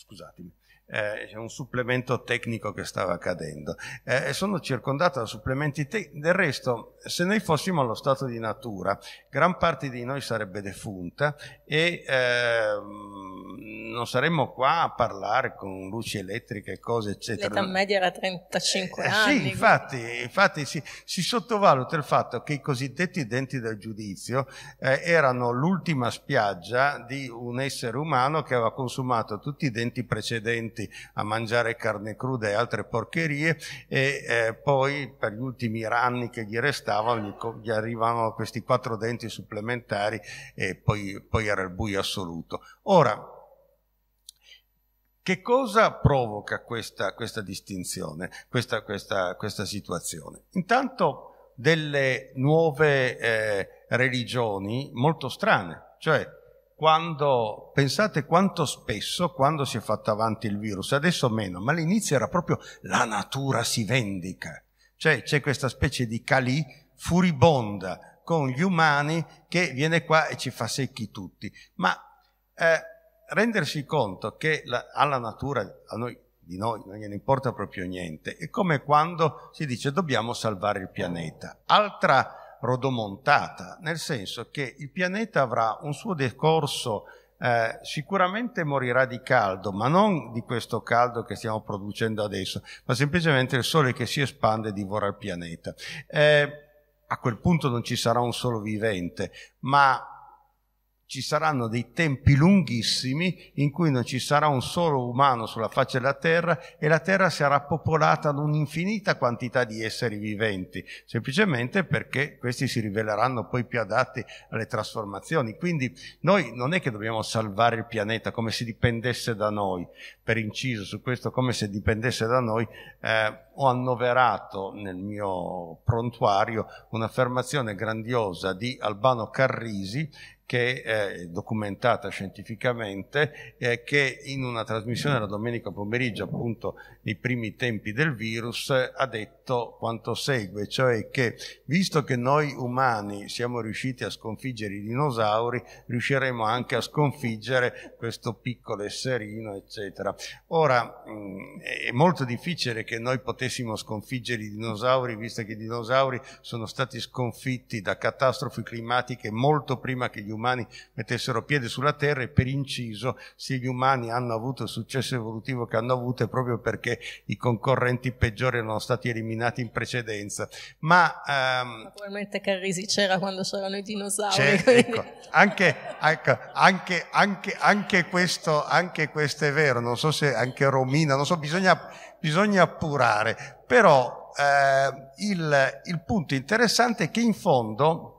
scusatemi eh, un supplemento tecnico che stava accadendo. Eh, sono circondato da supplementi tecnici. Del resto, se noi fossimo allo stato di natura, gran parte di noi sarebbe defunta e ehm, non saremmo qua a parlare con luci elettriche e cose, eccetera. L'età media era 35 eh, anni. Sì, infatti, infatti si, si, sottovaluta il fatto che i cosiddetti denti del giudizio eh, erano l'ultima spiaggia di un essere umano che aveva consumato tutti i denti precedenti costretti a mangiare carne cruda e altre porcherie e eh, poi per gli ultimi anni che gli restavano gli, gli arrivavano questi quattro denti supplementari e poi, poi era il buio assoluto. Ora, che cosa provoca questa, questa distinzione, questa, questa, questa, situazione? Intanto delle nuove eh, religioni molto strane, cioè quando, pensate quanto spesso, quando si è fatto avanti il virus, adesso meno, ma all'inizio era proprio la natura si vendica. Cioè c'è questa specie di calì furibonda con gli umani che viene qua e ci fa secchi tutti. Ma eh, rendersi conto che la, alla natura, a noi di noi non gliene importa proprio niente, è come quando si dice dobbiamo salvare il pianeta. Altra rodomontata, nel senso che il pianeta avrà un suo decorso, eh, sicuramente morirà di caldo, ma non di questo caldo che stiamo producendo adesso, ma semplicemente il Sole che si espande e divora il pianeta. Eh, a quel punto non ci sarà un solo vivente, ma ci saranno dei tempi lunghissimi in cui non ci sarà un solo umano sulla faccia della Terra e la Terra sarà popolata da un'infinita quantità di esseri viventi, semplicemente perché questi si riveleranno poi più adatti alle trasformazioni. Quindi noi non è che dobbiamo salvare il pianeta come se dipendesse da noi, per inciso su questo come se dipendesse da noi, eh, ho annoverato nel mio prontuario un'affermazione grandiosa di Albano Carrisi che è documentata scientificamente, eh, che in una trasmissione la domenica pomeriggio, appunto nei primi tempi del virus, ha detto quanto segue, cioè che visto che noi umani siamo riusciti a sconfiggere i dinosauri, riusciremo anche a sconfiggere questo piccolo esserino, eccetera. Ora, mh, mm, è molto difficile che noi potessimo sconfiggere i dinosauri, visto che i dinosauri sono stati sconfitti da catastrofi climatiche molto prima che gli umani umani mettessero piede sulla Terra e per inciso se gli umani hanno avuto il successo evolutivo che hanno avuto è proprio perché i concorrenti peggiori erano stati eliminati in precedenza. Ma, ehm, Ma probabilmente Carrisi c'era quando c'erano i dinosauri. Cioè, ecco, anche, ecco, anche, anche, anche, questo, anche questo è vero, non so se anche Romina, non so, bisogna, bisogna appurare, però eh, il, il punto interessante è che in fondo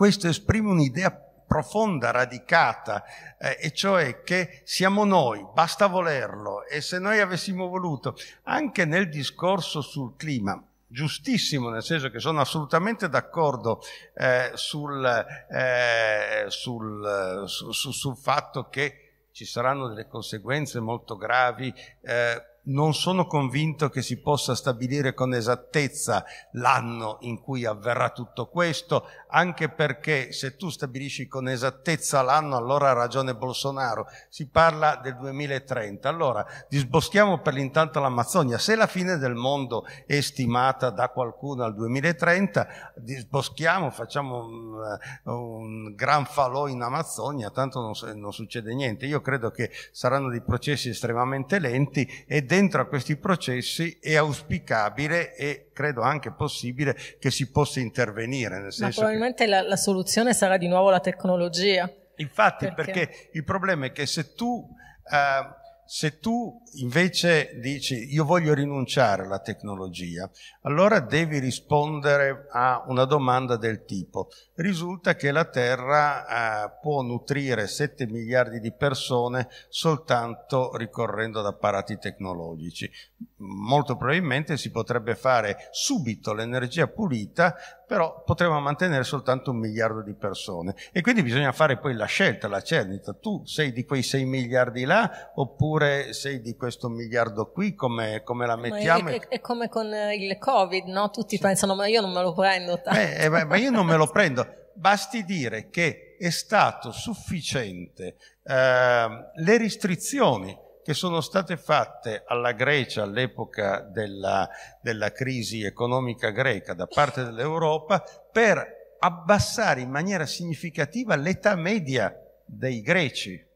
questo esprime un'idea profonda, radicata, eh, e cioè che siamo noi, basta volerlo, e se noi avessimo voluto, anche nel discorso sul clima, giustissimo, nel senso che sono assolutamente d'accordo eh, sul, eh, sul, su, su, sul, fatto che ci saranno delle conseguenze molto gravi. Eh, non sono convinto che si possa stabilire con esattezza l'anno in cui avverrà tutto questo, anche perché se tu stabilisci con esattezza l'anno, allora ha ragione Bolsonaro, si parla del 2030. Allora, disboschiamo per l'intanto l'Amazzonia. Se la fine del mondo è stimata da qualcuno al 2030, disboschiamo, facciamo un, eh, un gran falò in Amazzonia, tanto non, non succede niente. Io credo che saranno dei processi estremamente lenti e dentro a questi processi è auspicabile e credo anche possibile che si possa intervenire, nel senso che probabilmente la, la, soluzione sarà di nuovo la tecnologia. Infatti, perché, perché il problema è che se tu, eh, se tu invece dici io voglio rinunciare alla tecnologia, allora devi rispondere a una domanda del tipo risulta che la Terra eh, può nutrire 7 miliardi di persone soltanto ricorrendo ad apparati tecnologici molto probabilmente si potrebbe fare subito l'energia pulita, però potremmo mantenere soltanto un miliardo di persone. E quindi bisogna fare poi la scelta, la cernita. Tu sei di quei 6 miliardi là oppure sei di questo miliardo qui, come, come la mettiamo? È, è, è, come con eh, il Covid, no? Tutti sì. pensano, ma io non me lo prendo tanto. Eh, eh, ma io non me lo prendo. Basti dire che è stato sufficiente eh, le restrizioni che sono state fatte alla Grecia all'epoca della, della crisi economica greca da parte dell'Europa per abbassare in maniera significativa l'età media dei greci.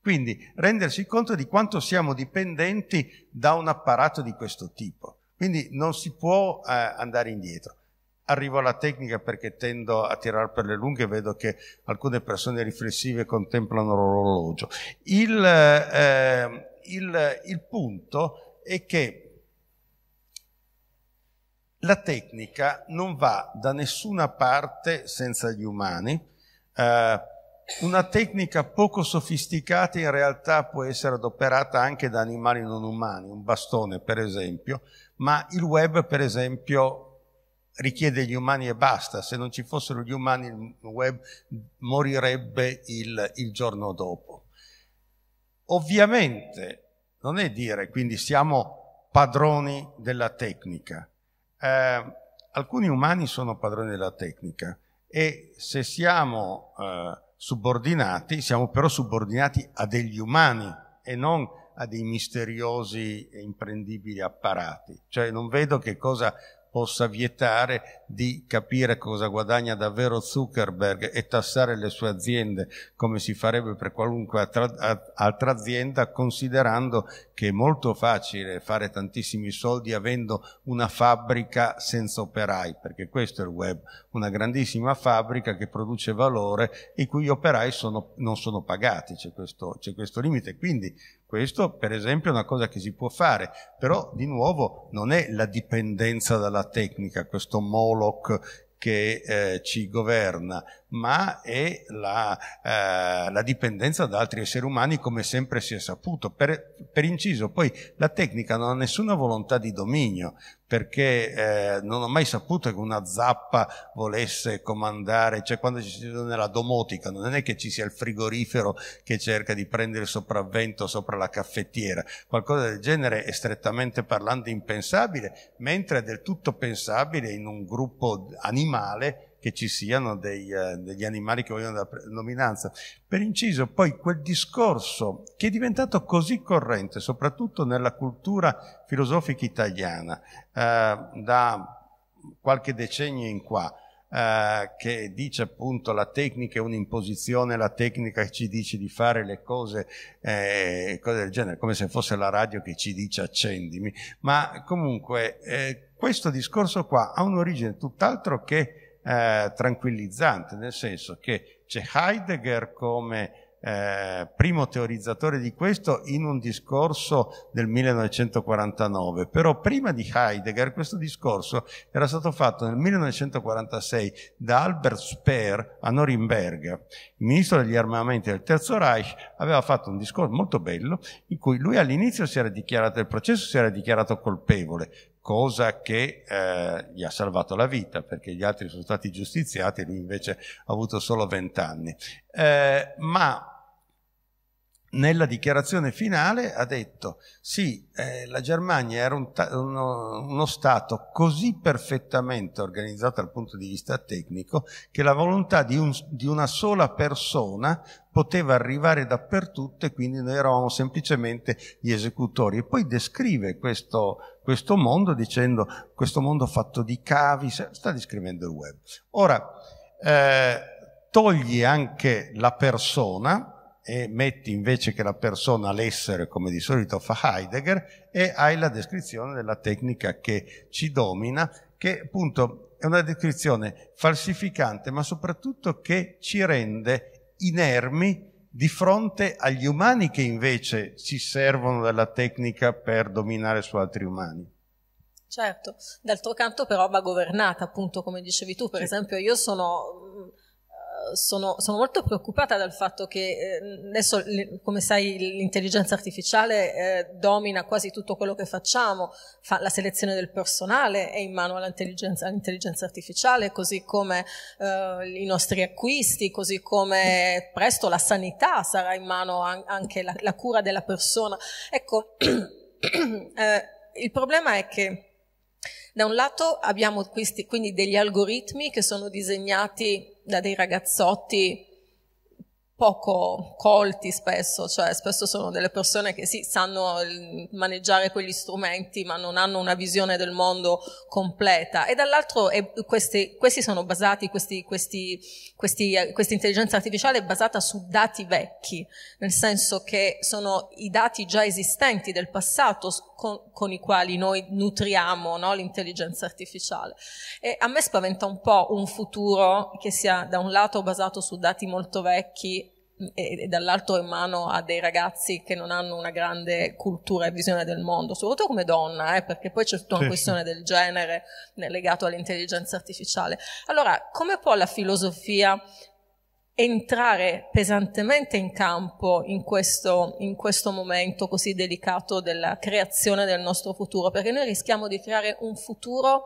Quindi rendersi conto di quanto siamo dipendenti da un apparato di questo tipo. Quindi non si può eh, andare indietro arrivo alla tecnica perché tendo a tirare per le lunghe, e vedo che alcune persone riflessive contemplano l'orologio. Il, eh, il, il punto è che la tecnica non va da nessuna parte senza gli umani. Eh, una tecnica poco sofisticata in realtà può essere adoperata anche da animali non umani, un bastone per esempio, ma il web per esempio richiede gli umani e basta, se non ci fossero gli umani il web morirebbe il, il giorno dopo. Ovviamente non è dire quindi siamo padroni della tecnica. Eh, alcuni umani sono padroni della tecnica e se siamo eh, subordinati, siamo però subordinati a degli umani e non a dei misteriosi e imprendibili apparati. Cioè non vedo che cosa possa vietare di capire cosa guadagna davvero Zuckerberg e tassare le sue aziende come si farebbe per qualunque altra azienda, considerando che è molto facile fare tantissimi soldi avendo una fabbrica senza operai, perché questo è il web una grandissima fabbrica che produce valore e cui operai sono, non sono pagati, c'è questo, c'è questo limite. Quindi questo per esempio è una cosa che si può fare, però di nuovo non è la dipendenza dalla tecnica, questo Moloch che eh, ci governa, ma è la, eh, la, dipendenza da altri esseri umani come sempre si è saputo. Per, per inciso, poi la tecnica non ha nessuna volontà di dominio, perché eh, non ho mai saputo che una zappa volesse comandare, cioè quando ci sono nella domotica, non è che ci sia il frigorifero che cerca di prendere il sopravvento sopra la caffettiera, qualcosa del genere è strettamente parlando impensabile, mentre è del tutto pensabile in un gruppo animale che ci siano dei, eh, degli animali che vogliono la predominanza. Per inciso, poi quel discorso che è diventato così corrente, soprattutto nella cultura filosofica italiana, eh, da qualche decennio in qua, eh, che dice appunto la tecnica è un'imposizione, la tecnica ci dice di fare le cose, eh, cose del genere, come se fosse la radio che ci dice accendimi, ma comunque eh, questo discorso qua ha un'origine tutt'altro che eh, tranquillizzante, nel senso che c'è Heidegger come eh, primo teorizzatore di questo in un discorso del 1949, però prima di Heidegger questo discorso era stato fatto nel 1946 da Albert Speer a Norimberga. Il ministro degli armamenti del Terzo Reich aveva fatto un discorso molto bello in cui lui all'inizio si era dichiarato, il processo si era dichiarato colpevole, cosa che eh, gli ha salvato la vita perché gli altri sono stati giustiziati e lui invece ha avuto solo vent'anni. Eh, ma nella dichiarazione finale ha detto sì, eh, la Germania era un uno, uno, Stato così perfettamente organizzato dal punto di vista tecnico che la volontà di, un, di una sola persona poteva arrivare dappertutto e quindi noi eravamo semplicemente gli esecutori. E poi descrive questo, questo mondo dicendo questo mondo fatto di cavi, sta descrivendo il web. Ora, eh, togli anche la persona, e metti invece che la persona l'essere, come di solito fa Heidegger, e hai la descrizione della tecnica che ci domina, che appunto è una descrizione falsificante, ma soprattutto che ci rende inermi di fronte agli umani che invece si servono della tecnica per dominare su altri umani. Certo, d'altro canto però va governata, appunto come dicevi tu, per sì. esempio io sono sono, sono, molto preoccupata dal fatto che eh, adesso, le, come sai, l'intelligenza artificiale eh, domina quasi tutto quello che facciamo, Fa, la selezione del personale è in mano all'intelligenza, all'intelligenza artificiale, così come eh, i nostri acquisti, così come presto la sanità sarà in mano an- anche la, la, cura della persona. Ecco, eh, il problema è che da un lato abbiamo questi, quindi degli algoritmi che sono disegnati da dei ragazzotti poco colti spesso, cioè spesso sono delle persone che sì, sanno eh, maneggiare quegli strumenti ma non hanno una visione del mondo completa e dall'altro eh, questi, questi, sono basati, questi, questi, eh, questa intelligenza artificiale è basata su dati vecchi, nel senso che sono i dati già esistenti del passato con, con i quali noi nutriamo no, l'intelligenza artificiale. E a me spaventa un po' un futuro che sia da un lato basato su dati molto vecchi e, e dall'altro in mano a dei ragazzi che non hanno una grande cultura e visione del mondo, soprattutto come donna, eh, perché poi c'è tutta una sì. questione del genere eh, legato all'intelligenza artificiale. Allora, come può la filosofia entrare pesantemente in campo in questo, in questo momento così delicato della creazione del nostro futuro, perché noi rischiamo di creare un futuro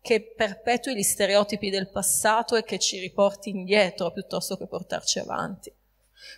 che perpetui gli stereotipi del passato e che ci riporti indietro piuttosto che portarci avanti.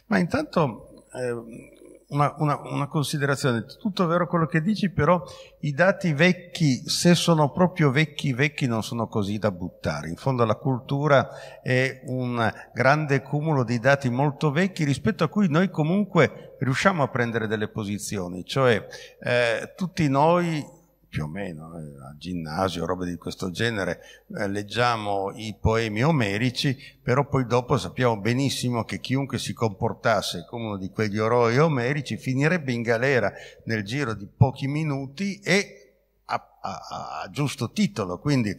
Ma intanto eh, una, una, una, considerazione, tutto vero quello che dici, però i dati vecchi, se sono proprio vecchi, vecchi non sono così da buttare. In fondo la cultura è un grande cumulo di dati molto vecchi rispetto a cui noi comunque riusciamo a prendere delle posizioni, cioè eh, tutti noi più o meno, eh, a ginnasio, robe di questo genere, eh, leggiamo i poemi omerici, però poi dopo sappiamo benissimo che chiunque si comportasse come uno di quegli eroi omerici finirebbe in galera nel giro di pochi minuti e a, a, a, giusto titolo, quindi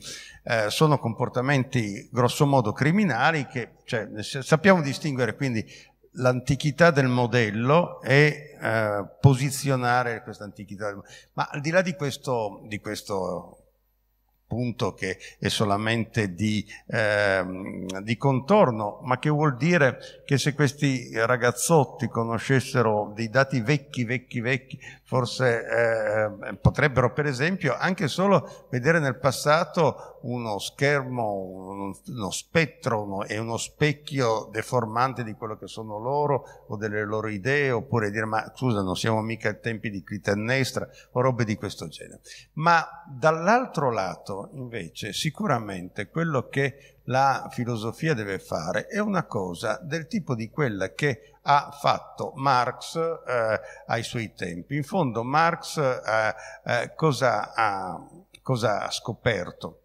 eh, sono comportamenti grossomodo criminali che cioè, sappiamo distinguere quindi l'antichità del modello e eh, posizionare questa antichità del modello. Ma al di là di questo, di questo punto che è solamente di, ehm, di, contorno, ma che vuol dire che se questi ragazzotti conoscessero dei dati vecchi, vecchi, vecchi forse eh, potrebbero per esempio anche solo vedere nel passato uno schermo, uno, uno spettro uno, e uno specchio deformante di quello che sono loro o delle loro idee, oppure dire ma scusa non siamo mica ai tempi di Clitennestra o robe di questo genere. Ma dall'altro lato invece sicuramente quello che la filosofia deve fare è una cosa del tipo di quella che ha fatto Marx eh, ai suoi tempi. In fondo Marx eh, eh, cosa, ha, cosa ha scoperto?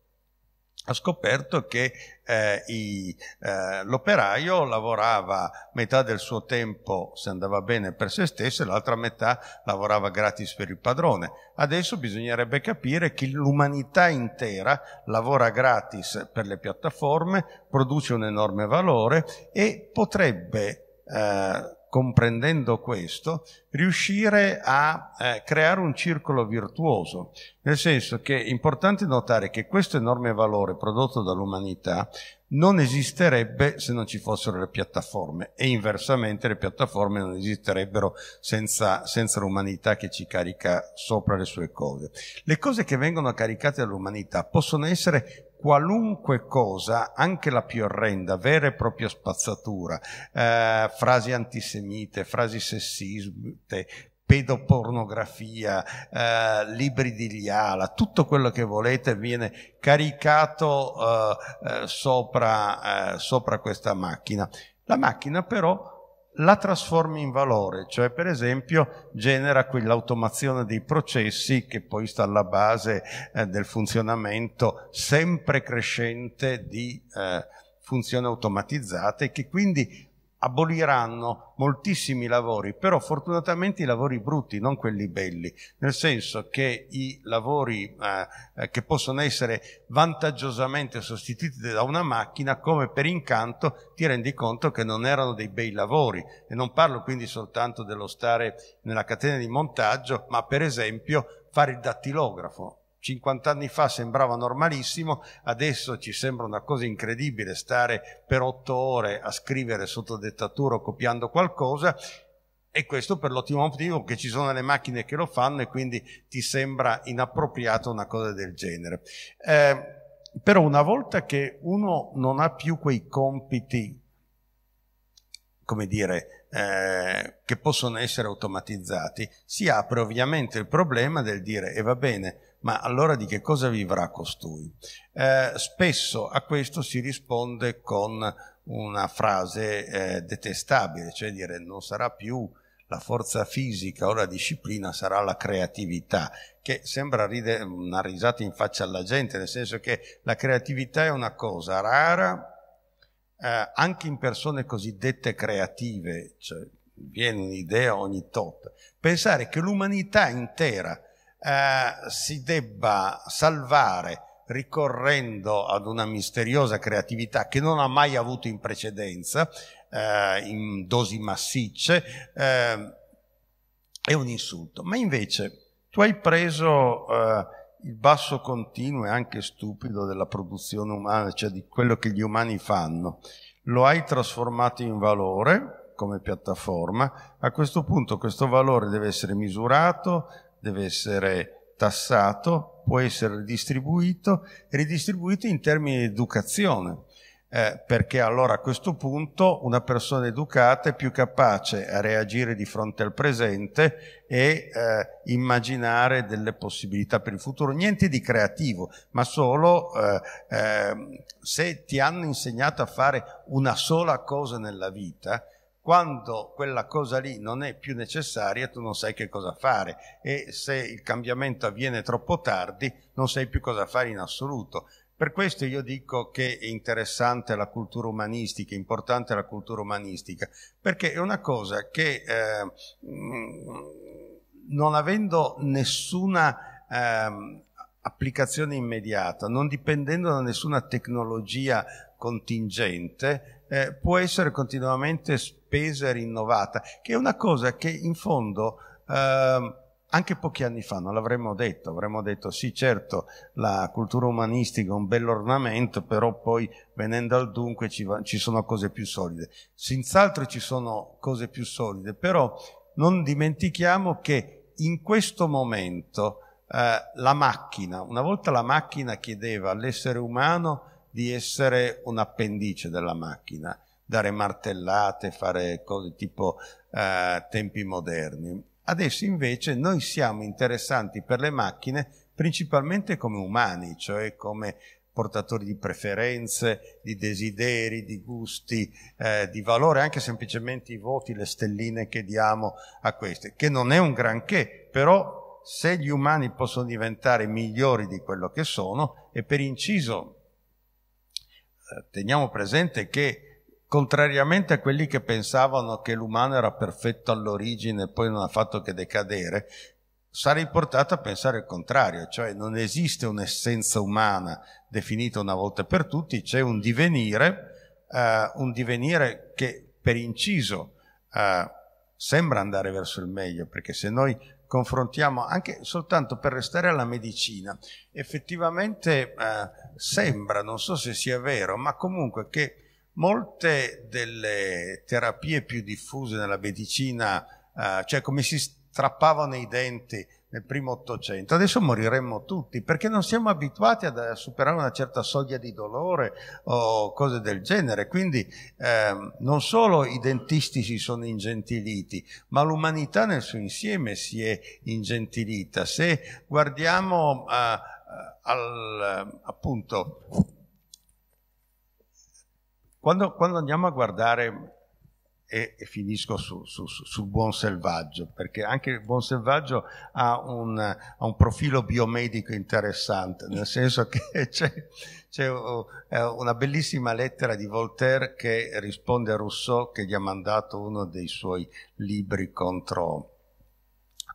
Ha scoperto che eh, i, eh, l'operaio lavorava metà del suo tempo, se andava bene, per se stesso e l'altra metà lavorava gratis per il padrone. Adesso bisognerebbe capire che l'umanità intera lavora gratis per le piattaforme, produce un enorme valore e potrebbe... Eh, comprendendo questo, riuscire a eh, creare un circolo virtuoso, nel senso che è importante notare che questo enorme valore prodotto dall'umanità non esisterebbe se non ci fossero le piattaforme e inversamente le piattaforme non esisterebbero senza, senza l'umanità che ci carica sopra le sue cose. Le cose che vengono caricate dall'umanità possono essere qualunque cosa, anche la più orrenda, vera e propria spazzatura, eh, frasi antisemite, frasi sessiste, pedopornografia, eh, libri di Liala, tutto quello che volete viene caricato eh, eh sopra, eh, sopra questa macchina. La macchina però la trasformi in valore, cioè per esempio genera quell'automazione dei processi che poi sta alla base eh, del funzionamento sempre crescente di eh, funzioni automatizzate che quindi aboliranno moltissimi lavori, però fortunatamente i lavori brutti, non quelli belli, nel senso che i lavori eh, eh, che possono essere vantaggiosamente sostituiti da una macchina, come per incanto ti rendi conto che non erano dei bei lavori e non parlo quindi soltanto dello stare nella catena di montaggio, ma per esempio fare il dattilografo, 50 anni fa sembrava normalissimo, adesso ci sembra una cosa incredibile stare per otto ore a scrivere sotto dettatura copiando qualcosa e questo per l'ottimo motivo che ci sono le macchine che lo fanno e quindi ti sembra inappropriato una cosa del genere. Eh, però una volta che uno non ha più quei compiti, come dire, eh, che possono essere automatizzati, si apre ovviamente il problema del dire, e eh, va bene, ma allora di che cosa vivrà costui? Eh, spesso a questo si risponde con una frase eh, detestabile, cioè dire non sarà più la forza fisica o la disciplina sarà la creatività, che sembra ride, una risata in faccia alla gente, nel senso che la creatività è una cosa rara, eh, anche in persone cosiddette creative, cioè viene un'idea ogni tot. Pensare che l'umanità intera eh, si debba salvare ricorrendo ad una misteriosa creatività che non ha mai avuto in precedenza, eh, in dosi massicce, eh, è un insulto. Ma invece tu hai preso eh, il basso continuo e anche stupido della produzione umana, cioè di quello che gli umani fanno, lo hai trasformato in valore come piattaforma, a questo punto questo valore deve essere misurato, deve essere tassato, può essere ridistribuito, ridistribuito in termini di educazione, eh, perché allora a questo punto una persona educata è più capace a reagire di fronte al presente e eh, immaginare delle possibilità per il futuro, niente di creativo, ma solo eh, ehm, se ti hanno insegnato a fare una sola cosa nella vita, quando quella cosa lì non è più necessaria, tu non sai che cosa fare e se il cambiamento avviene troppo tardi, non sai più cosa fare in assoluto. Per questo io dico che è interessante la cultura umanistica, importante la cultura umanistica, perché è una cosa che eh, non avendo nessuna eh, applicazione immediata, non dipendendo da nessuna tecnologia contingente, eh, può essere continuamente spesa e rinnovata, che è una cosa che in fondo eh, anche pochi anni fa non l'avremmo detto, avremmo detto sì certo la cultura umanistica è un bell'ornamento, però poi venendo al dunque ci, va, ci sono cose più solide. Senz'altro ci sono cose più solide, però non dimentichiamo che in questo momento eh, la macchina, una volta la macchina chiedeva all'essere umano di essere un appendice della macchina, dare martellate, fare cose tipo eh, tempi moderni. Adesso invece noi siamo interessanti per le macchine principalmente come umani, cioè come portatori di preferenze, di desideri, di gusti, eh, di valore, anche semplicemente i voti, le stelline che diamo a queste, che non è un granché, però se gli umani possono diventare migliori di quello che sono, e per inciso eh, teniamo presente che contrariamente a quelli che pensavano che l'umano era perfetto all'origine e poi non ha fatto che decadere, sarei portato a pensare il contrario, cioè non esiste un'essenza umana definita una volta per tutti, c'è un divenire, eh, un divenire che per inciso eh, sembra andare verso il meglio, perché se noi confrontiamo anche soltanto per restare alla medicina, effettivamente... Eh, sembra, non so se sia vero, ma comunque che molte delle terapie più diffuse nella medicina, eh, cioè come si strappavano i denti nel primo Ottocento, adesso moriremmo tutti perché non siamo abituati a superare una certa soglia di dolore o cose del genere. Quindi eh, non solo i dentisti si sono ingentiliti, ma l'umanità nel suo insieme si è ingentilita. Se guardiamo... Eh, eh, al, eh, appunto, quando, quando, andiamo a guardare, e, e finisco su, su, su, Buon Selvaggio, perché anche Buon Selvaggio ha un, ha un profilo biomedico interessante, nel senso che c'è, c'è eh, una bellissima lettera di Voltaire che risponde a Rousseau che gli ha mandato uno dei suoi libri contro,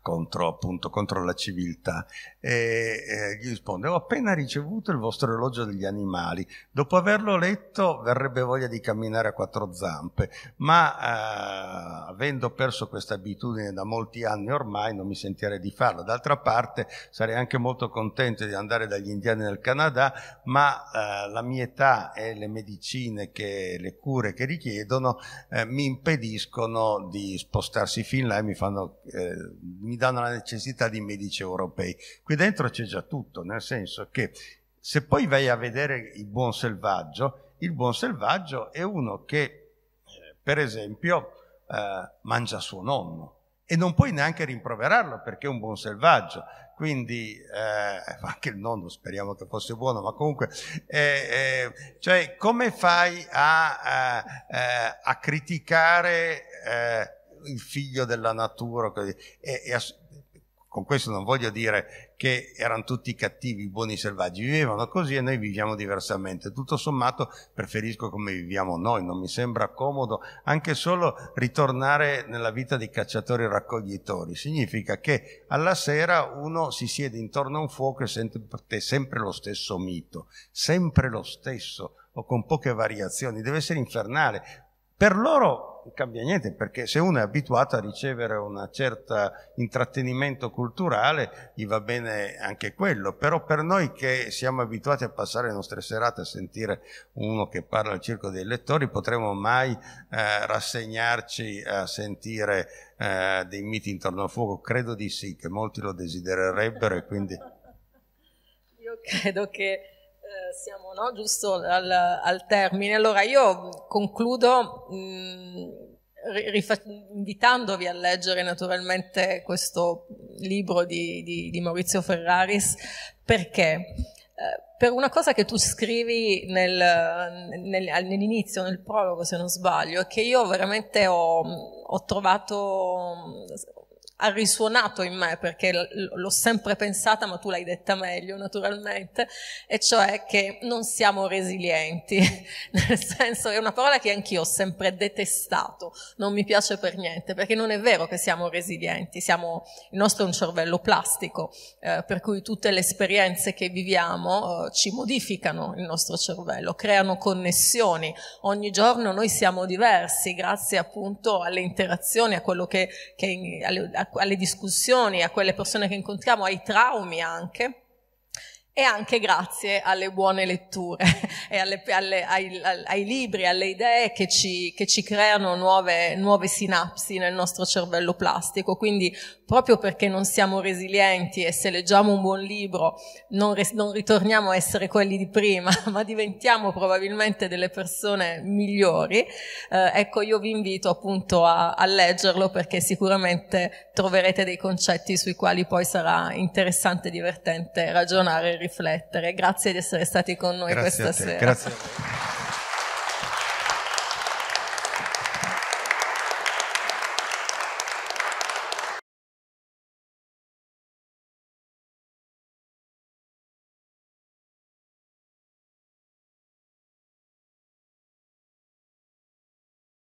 contro, appunto, contro la civiltà e eh, gli risponde ho appena ricevuto il vostro elogio degli animali dopo averlo letto verrebbe voglia di camminare a quattro zampe ma eh, avendo perso questa abitudine da molti anni ormai non mi sentirei di farlo d'altra parte sarei anche molto contento di andare dagli indiani nel Canada ma eh, la mia età e le medicine che le cure che richiedono eh, mi impediscono di spostarsi fin là e mi, fanno, eh, mi danno la necessità di medici europei Qui dentro c'è già tutto, nel senso che se poi vai a vedere il buon selvaggio, il buon selvaggio è uno che, eh, per esempio, eh, mangia suo nonno e non puoi neanche rimproverarlo perché è un buon selvaggio. Quindi eh, anche il nonno speriamo che fosse buono, ma comunque, eh, eh, cioè, come fai a, a, eh, a criticare eh, il figlio della natura? E, e, con questo non voglio dire che erano tutti cattivi, buoni selvaggi, vivevano così e noi viviamo diversamente. Tutto sommato preferisco come viviamo noi, non mi sembra comodo anche solo ritornare nella vita di cacciatori e raccoglitori. Significa che alla sera uno si siede intorno a un fuoco e sente sempre lo stesso mito, sempre lo stesso o con poche variazioni, deve essere infernale. Per loro non cambia niente, perché se uno è abituato a ricevere un certo intrattenimento culturale, gli va bene anche quello. Però per noi che siamo abituati a passare le nostre serate a sentire uno che parla al circo dei lettori, potremo mai eh, rassegnarci a sentire eh, dei miti intorno al fuoco? Credo di sì, che molti lo desidererebbero e quindi... Io credo che eh, siamo no, giusto al, al, termine. Allora io concludo mh, mm, invitandovi a leggere naturalmente questo libro di, di, di Maurizio Ferraris perché eh, per una cosa che tu scrivi nel, nel, all'inizio, nel prologo se non sbaglio, è che io veramente ho, ho trovato, ha risuonato in me perché l'ho sempre pensata, ma tu l'hai detta meglio naturalmente, e cioè che non siamo resilienti, nel senso è una parola che anch'io ho sempre detestato, non mi piace per niente, perché non è vero che siamo resilienti, siamo, il nostro è un cervello plastico, eh, per cui tutte le esperienze che viviamo eh, ci modificano il nostro cervello, creano connessioni, ogni giorno noi siamo diversi grazie appunto alle interazioni, a quello che, che a alle discussioni, a quelle persone che incontriamo, ai traumi anche, e anche grazie alle buone letture e alle, alle, ai, ai, libri, alle idee che ci, che ci creano nuove, nuove, sinapsi nel nostro cervello plastico. Quindi proprio perché non siamo resilienti e se leggiamo un buon libro non, non ritorniamo a essere quelli di prima, ma diventiamo probabilmente delle persone migliori, eh, ecco io vi invito appunto a, a leggerlo perché sicuramente troverete dei concetti sui quali poi sarà interessante e divertente ragionare e riflettere. Grazie di essere stati con noi Grazie questa sera. Grazie.